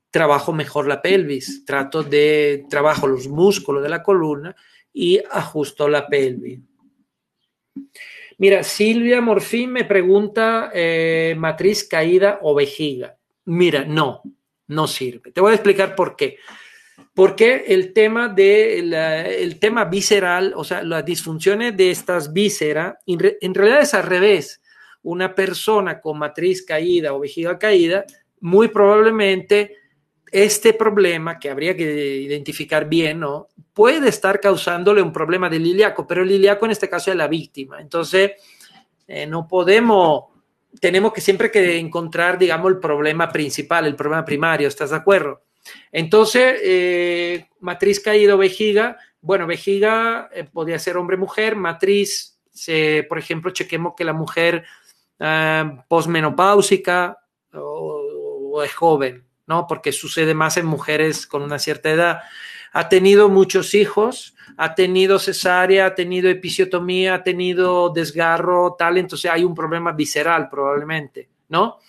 trabajo mejor la pelvis, trato de trabajo los músculos de la columna y ajusto la pelvis. Mira, Silvia Morfín me pregunta, eh, matriz caída o vejiga. Mira, no, no sirve. Te voy a explicar por qué. Porque el tema de el tema visceral, o sea, las disfunciones de estas vísceras, en realidad es al revés. Una persona con matriz caída o vejiga caída, muy probablemente este problema, que habría que identificar bien, ¿no? puede estar causándole un problema del ilíaco, pero el ilíaco en este caso es la víctima. Entonces, eh, no podemos, tenemos que siempre que encontrar, digamos, el problema principal, el problema primario, ¿estás de acuerdo? Entonces, eh, matriz caído, vejiga, bueno, vejiga eh, podría ser hombre-mujer, matriz, por ejemplo, chequemos que la mujer ah, posmenopáusica o, o es joven, ¿no? Porque sucede más en mujeres con una cierta edad. Ha tenido muchos hijos, ha tenido cesárea, ha tenido episiotomía, ha tenido desgarro, tal, entonces hay un problema visceral probablemente, ¿no?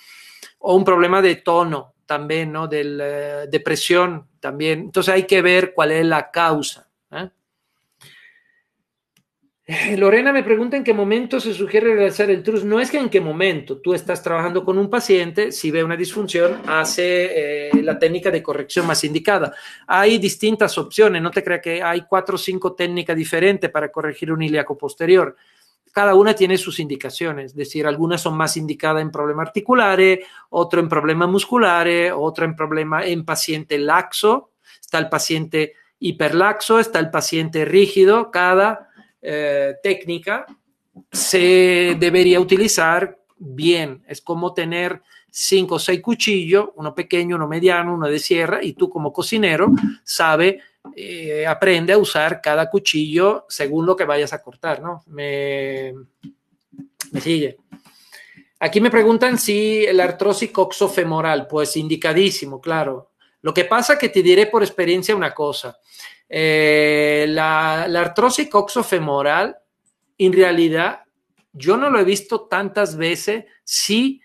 O un problema de tono también, ¿no? De eh, depresión también. Entonces hay que ver cuál es la causa. ¿eh? Eh, Lorena me pregunta en qué momento se sugiere realizar el TRUS. No es que en qué momento. Tú estás trabajando con un paciente, si ve una disfunción, hace eh, la técnica de corrección más indicada. Hay distintas opciones. No te crea que hay cuatro o cinco técnicas diferentes para corregir un ilíaco posterior. Cada una tiene sus indicaciones, es decir, algunas son más indicadas en problemas articulares, otro en problemas musculares, otro en problema en paciente laxo, está el paciente hiperlaxo, está el paciente rígido, cada eh, técnica se debería utilizar bien. Es como tener cinco o seis cuchillos, uno pequeño, uno mediano, uno de sierra, y tú como cocinero sabe, eh, aprende a usar cada cuchillo según lo que vayas a cortar, ¿no? Me, me sigue. Aquí me preguntan si el artrosis coxofemoral, pues indicadísimo, claro. Lo que pasa que te diré por experiencia una cosa. Eh, la, la artrosis coxofemoral, en realidad, yo no lo he visto tantas veces. Sí,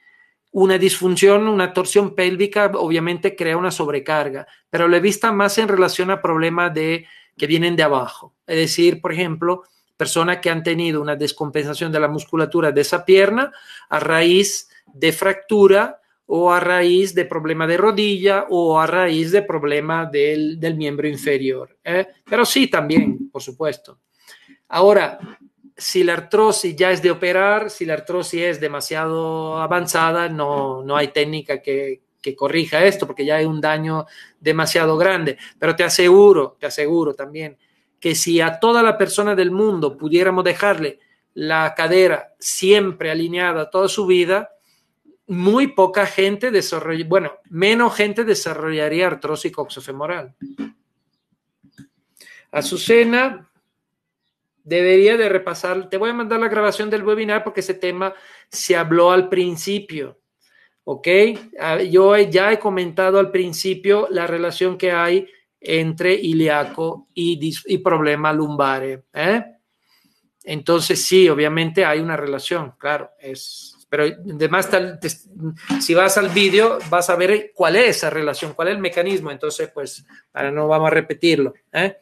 una disfunción, una torsión pélvica, obviamente crea una sobrecarga, pero lo he visto más en relación a problemas de, que vienen de abajo. Es decir, por ejemplo, personas que han tenido una descompensación de la musculatura de esa pierna a raíz de fractura o a raíz de problema de rodilla o a raíz de problema del, miembro inferior. ¿eh? Pero sí también, por supuesto. Ahora, si la artrosis ya es de operar, si la artrosis es demasiado avanzada, no, no hay técnica que, que corrija esto porque ya hay un daño demasiado grande. Pero te aseguro, te aseguro también que si a toda la persona del mundo pudiéramos dejarle la cadera siempre alineada toda su vida, muy poca gente desarrollaría, bueno, menos gente desarrollaría artrosis coxofemoral. Azucena, debería de repasar, te voy a mandar la grabación del webinar porque ese tema se habló al principio, ¿ok? Ah, yo ya he comentado al principio la relación que hay entre ilíaco y, problema lumbar, ¿eh? Entonces sí, obviamente hay una relación, claro, es pero además, si vas al vídeo, vas a ver cuál es esa relación, cuál es el mecanismo. Entonces, pues, para no vamos a repetirlo. ¿eh?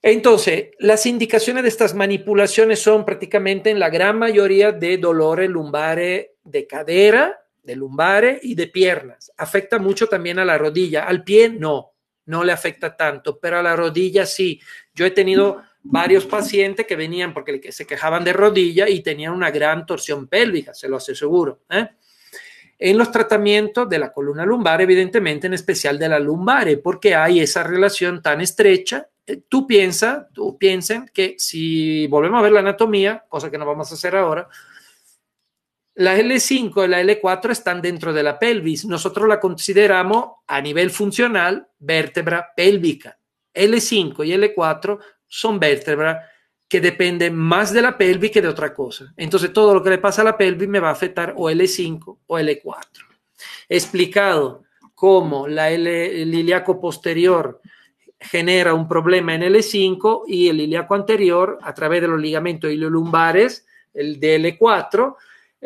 Entonces, las indicaciones de estas manipulaciones son prácticamente en la gran mayoría de dolores lumbares de cadera, de lumbares y de piernas. Afecta mucho también a la rodilla. Al pie no, no le afecta tanto, pero a la rodilla sí. Yo he tenido varios pacientes que venían porque se quejaban de rodilla y tenían una gran torsión pélvica, se lo aseguro. seguro. ¿eh? En los tratamientos de la columna lumbar, evidentemente, en especial de la lumbar, porque hay esa relación tan estrecha. Eh, tú piensas tú piensen que si volvemos a ver la anatomía, cosa que no vamos a hacer ahora, la L5 y la L4 están dentro de la pelvis. Nosotros la consideramos a nivel funcional vértebra pélvica. L5 y L4 son vértebras que dependen más de la pelvis que de otra cosa. Entonces todo lo que le pasa a la pelvis me va a afectar o L5 o L4. explicado cómo la el ilíaco posterior genera un problema en L5 y el ilíaco anterior a través de los ligamentos iliolumbares, el de l 4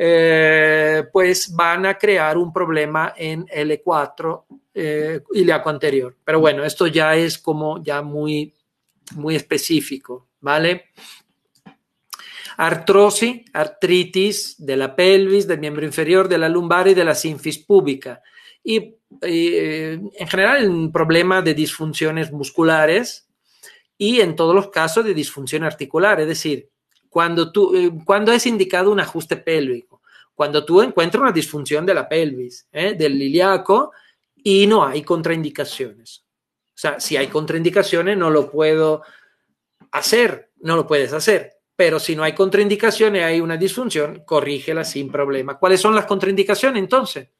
eh, pues van a crear un problema en L4 eh, ilíaco anterior. Pero bueno, esto ya es como ya muy muy específico, ¿vale? Artrosis, artritis de la pelvis, del miembro inferior, de la lumbar y de la sinfis púbica. Y eh, en general un problema de disfunciones musculares y en todos los casos de disfunción articular, es decir, cuando, tú, eh, es indicado un ajuste pélvico, cuando tú encuentras una disfunción de la pelvis, ¿eh? del ilíaco y no hay contraindicaciones. O sea, si hay contraindicaciones, no lo puedo hacer, no lo puedes hacer. Pero si no hay contraindicaciones, hay una disfunción, corrígela sin problema. ¿Cuáles son las contraindicaciones entonces?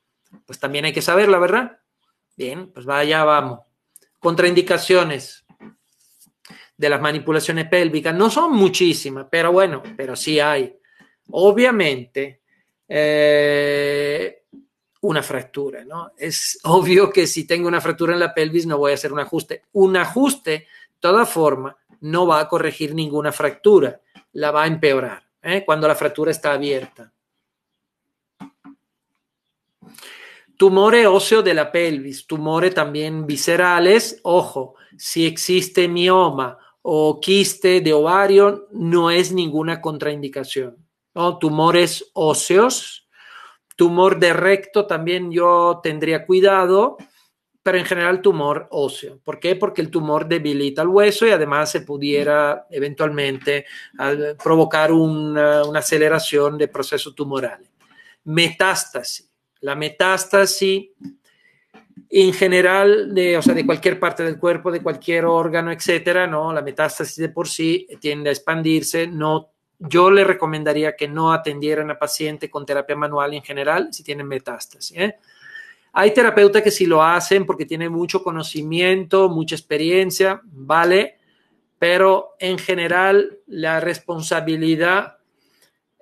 Pues también hay que saberla, ¿verdad? Bien, pues vaya, vamos. Contraindicaciones de las manipulaciones pélvicas. No son muchísimas, pero bueno, pero sí hay. Obviamente, eh, una fractura, ¿no? Es obvio que si tengo una fractura en la pelvis no voy a hacer un ajuste. Un ajuste, toda forma, no va a corregir ninguna fractura, la va a empeorar ¿eh? cuando la fractura está abierta. Tumores óseos de la pelvis, tumores también viscerales, ojo, si existe mioma o quiste de ovario, no es ninguna contraindicación. ¿no? Tumores óseos, Tumor de recto también yo tendría cuidado, pero en general tumor óseo. ¿Por qué? Porque el tumor debilita el hueso y además se pudiera eventualmente provocar una, aceleración de procesos tumorales. Metástasis. La metástasis en general, de, o sea, de cualquier parte del cuerpo, de cualquier órgano, etcétera, ¿no? La metástasis de por sí tiende a expandirse, no yo le recomendaría que no atendieran a paciente con terapia manual en general si tienen metástasis. ¿eh? Hay terapeutas que sí lo hacen porque tienen mucho conocimiento, mucha experiencia, ¿vale? Pero en general la responsabilidad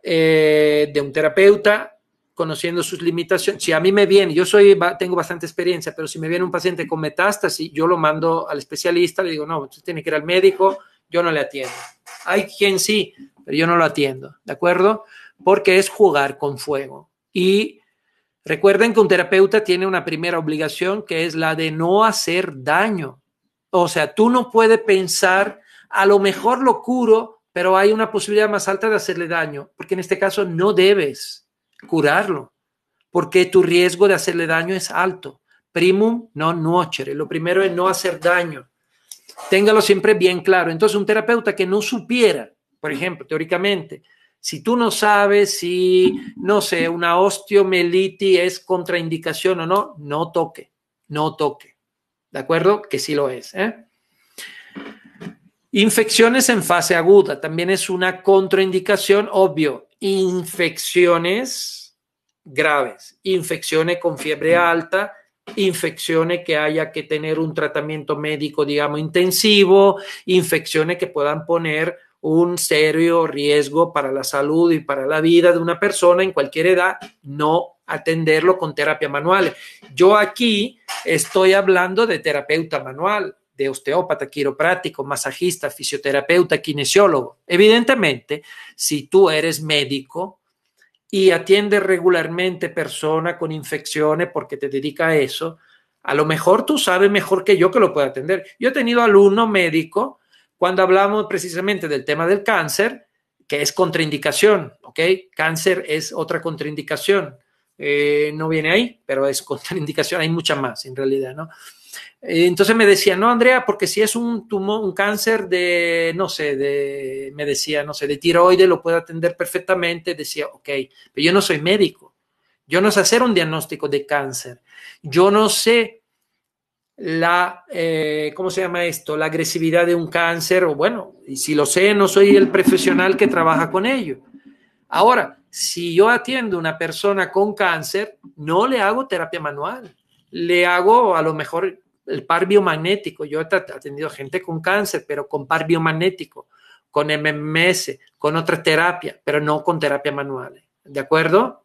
eh, de un terapeuta, conociendo sus limitaciones, si a mí me viene, yo soy, tengo bastante experiencia, pero si me viene un paciente con metástasis, yo lo mando al especialista, le digo, no, usted tiene que ir al médico, yo no le atiendo. Hay quien sí, pero yo no lo atiendo, ¿de acuerdo? Porque es jugar con fuego. Y recuerden que un terapeuta tiene una primera obligación que es la de no hacer daño. O sea, tú no puedes pensar, a lo mejor lo curo, pero hay una posibilidad más alta de hacerle daño, porque en este caso no debes curarlo, porque tu riesgo de hacerle daño es alto. Primum non nocere. Lo primero es no hacer daño. Téngalo siempre bien claro. Entonces, un terapeuta que no supiera por ejemplo, teóricamente, si tú no sabes si, no sé, una osteomelitis es contraindicación o no, no toque, no toque. ¿De acuerdo? Que sí lo es. ¿eh? Infecciones en fase aguda también es una contraindicación, obvio. Infecciones graves, infecciones con fiebre alta, infecciones que haya que tener un tratamiento médico, digamos, intensivo, infecciones que puedan poner un serio riesgo para la salud y para la vida de una persona en cualquier edad, no atenderlo con terapia manual. Yo aquí estoy hablando de terapeuta manual, de osteópata, quiroprático, masajista, fisioterapeuta, kinesiólogo. Evidentemente, si tú eres médico y atiendes regularmente persona con infecciones porque te dedica a eso, a lo mejor tú sabes mejor que yo que lo puede atender. Yo he tenido alumno médico cuando hablamos precisamente del tema del cáncer, que es contraindicación, ¿ok? Cáncer es otra contraindicación. Eh, no viene ahí, pero es contraindicación, hay mucha más en realidad, ¿no? Eh, entonces me decía, no, Andrea, porque si es un tumor, un cáncer de, no sé, me decía, no sé, de tiroides, lo puedo atender perfectamente, decía, ok, pero yo no soy médico, yo no sé hacer un diagnóstico de cáncer, yo no sé la, eh, ¿cómo se llama esto? La agresividad de un cáncer, o bueno, y si lo sé, no soy el profesional que trabaja con ello. Ahora, si yo atiendo a una persona con cáncer, no le hago terapia manual, le hago a lo mejor el par biomagnético. Yo he atendido a gente con cáncer, pero con par biomagnético, con MMS, con otra terapia, pero no con terapia manual. ¿De acuerdo?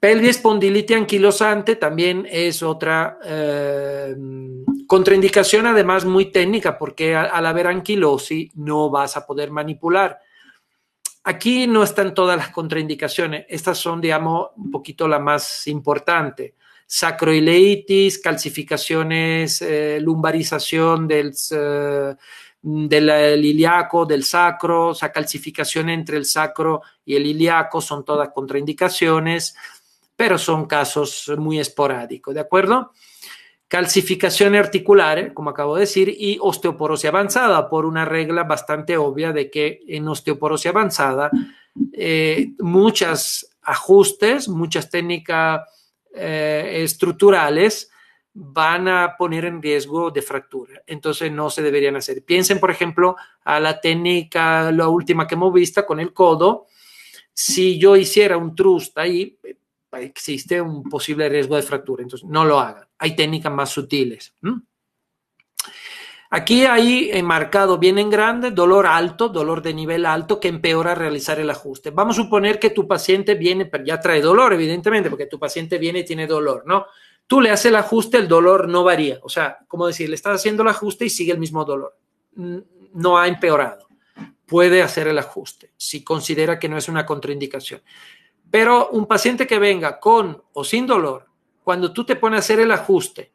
Pelvis anquilosante también es otra eh, contraindicación, además muy técnica, porque al haber anquilosi no vas a poder manipular. Aquí no están todas las contraindicaciones, estas son, digamos, un poquito la más importante. Sacroileitis, calcificaciones, eh, lumbarización del, eh, del ilíaco, del sacro, o sea, calcificación entre el sacro y el ilíaco son todas contraindicaciones pero son casos muy esporádicos, ¿de acuerdo? Calcificación articular, eh, como acabo de decir, y osteoporosis avanzada, por una regla bastante obvia de que en osteoporosis avanzada eh, muchos ajustes, muchas técnicas eh, estructurales van a poner en riesgo de fractura. Entonces no se deberían hacer. Piensen, por ejemplo, a la técnica, la última que hemos visto con el codo. Si yo hiciera un trust ahí, eh, existe un posible riesgo de fractura. Entonces, no lo hagan. Hay técnicas más sutiles. Aquí hay eh, marcado bien en grande dolor alto, dolor de nivel alto que empeora realizar el ajuste. Vamos a suponer que tu paciente viene, pero ya trae dolor, evidentemente, porque tu paciente viene y tiene dolor, ¿no? Tú le haces el ajuste, el dolor no varía. O sea, como decir, le estás haciendo el ajuste y sigue el mismo dolor. No ha empeorado. Puede hacer el ajuste si considera que no es una contraindicación. Pero un paciente que venga con o sin dolor, cuando tú te pones a hacer el ajuste,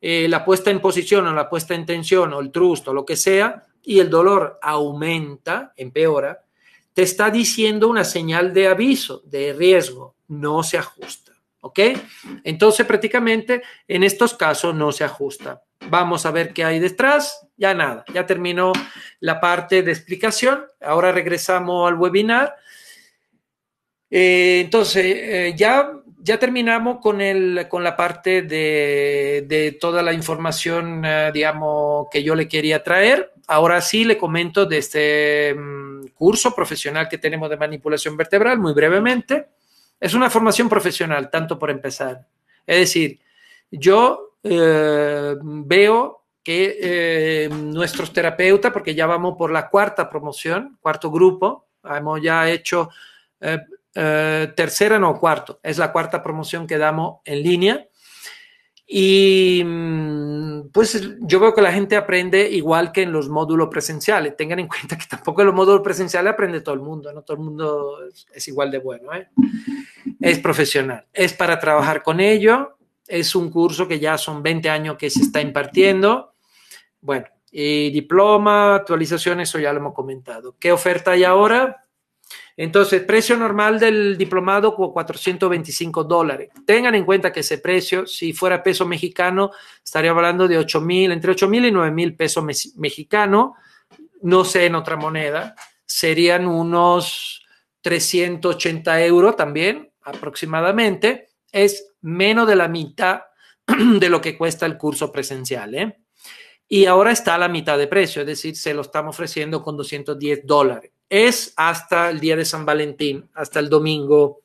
eh, la puesta en posición o la puesta en tensión o el trusto, lo que sea, y el dolor aumenta, empeora, te está diciendo una señal de aviso, de riesgo, no se ajusta. ¿Ok? Entonces prácticamente en estos casos no se ajusta. Vamos a ver qué hay detrás. Ya nada, ya terminó la parte de explicación. Ahora regresamos al webinar. Eh, entonces, eh, ya, ya terminamos con, el, con la parte de, de toda la información, eh, digamos, que yo le quería traer. Ahora sí le comento de este mm, curso profesional que tenemos de manipulación vertebral, muy brevemente. Es una formación profesional, tanto por empezar. Es decir, yo veo que nuestros terapeutas, porque ya vamos por la cuarta promoción, cuarto grupo, hemos ya hecho eh, tercera, no, cuarto. Es la cuarta promoción que damos en línea. Y mm, pues yo veo que la gente aprende igual que en los módulos presenciales. Tengan en cuenta que tampoco en los módulos presenciales aprende todo el mundo, no todo el mundo es igual de bueno. ¿eh? Es profesional, es para trabajar con ello, es un curso que ya son 20 años que se está impartiendo. Bueno, y diploma, actualización, eso ya lo hemos comentado. ¿Qué oferta hay ahora? Entonces, precio normal del diplomado 425 dólares. Tengan en cuenta que ese precio, si fuera peso mexicano, estaría hablando de 8 mil, entre 8 mil y 9 mil pesos No sé en otra moneda. Serían unos 380 euros también, aproximadamente. Es menos de la mitad de lo que cuesta el curso presencial. ¿eh? Y ahora está a la mitad de precio, es decir, se lo estamos ofreciendo con 210 dólares es hasta el día de San Valentín, hasta el domingo,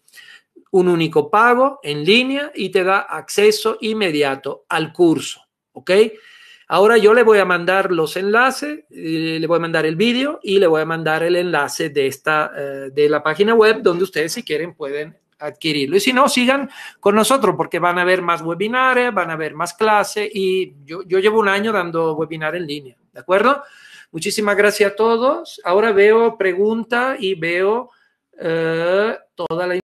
un único pago en línea y te da acceso inmediato al curso, ¿ok? Ahora yo le voy a mandar los enlaces, eh, le voy a mandar el vídeo y le voy a mandar el enlace de esta eh, de la página web donde ustedes si quieren pueden adquirirlo. Y si no, sigan con nosotros porque van a haber más webinars, van a haber más clases y yo, yo llevo un año dando webinar en línea, ¿de acuerdo? Muchísimas gracias a todos. Ahora veo pregunta y veo eh, toda la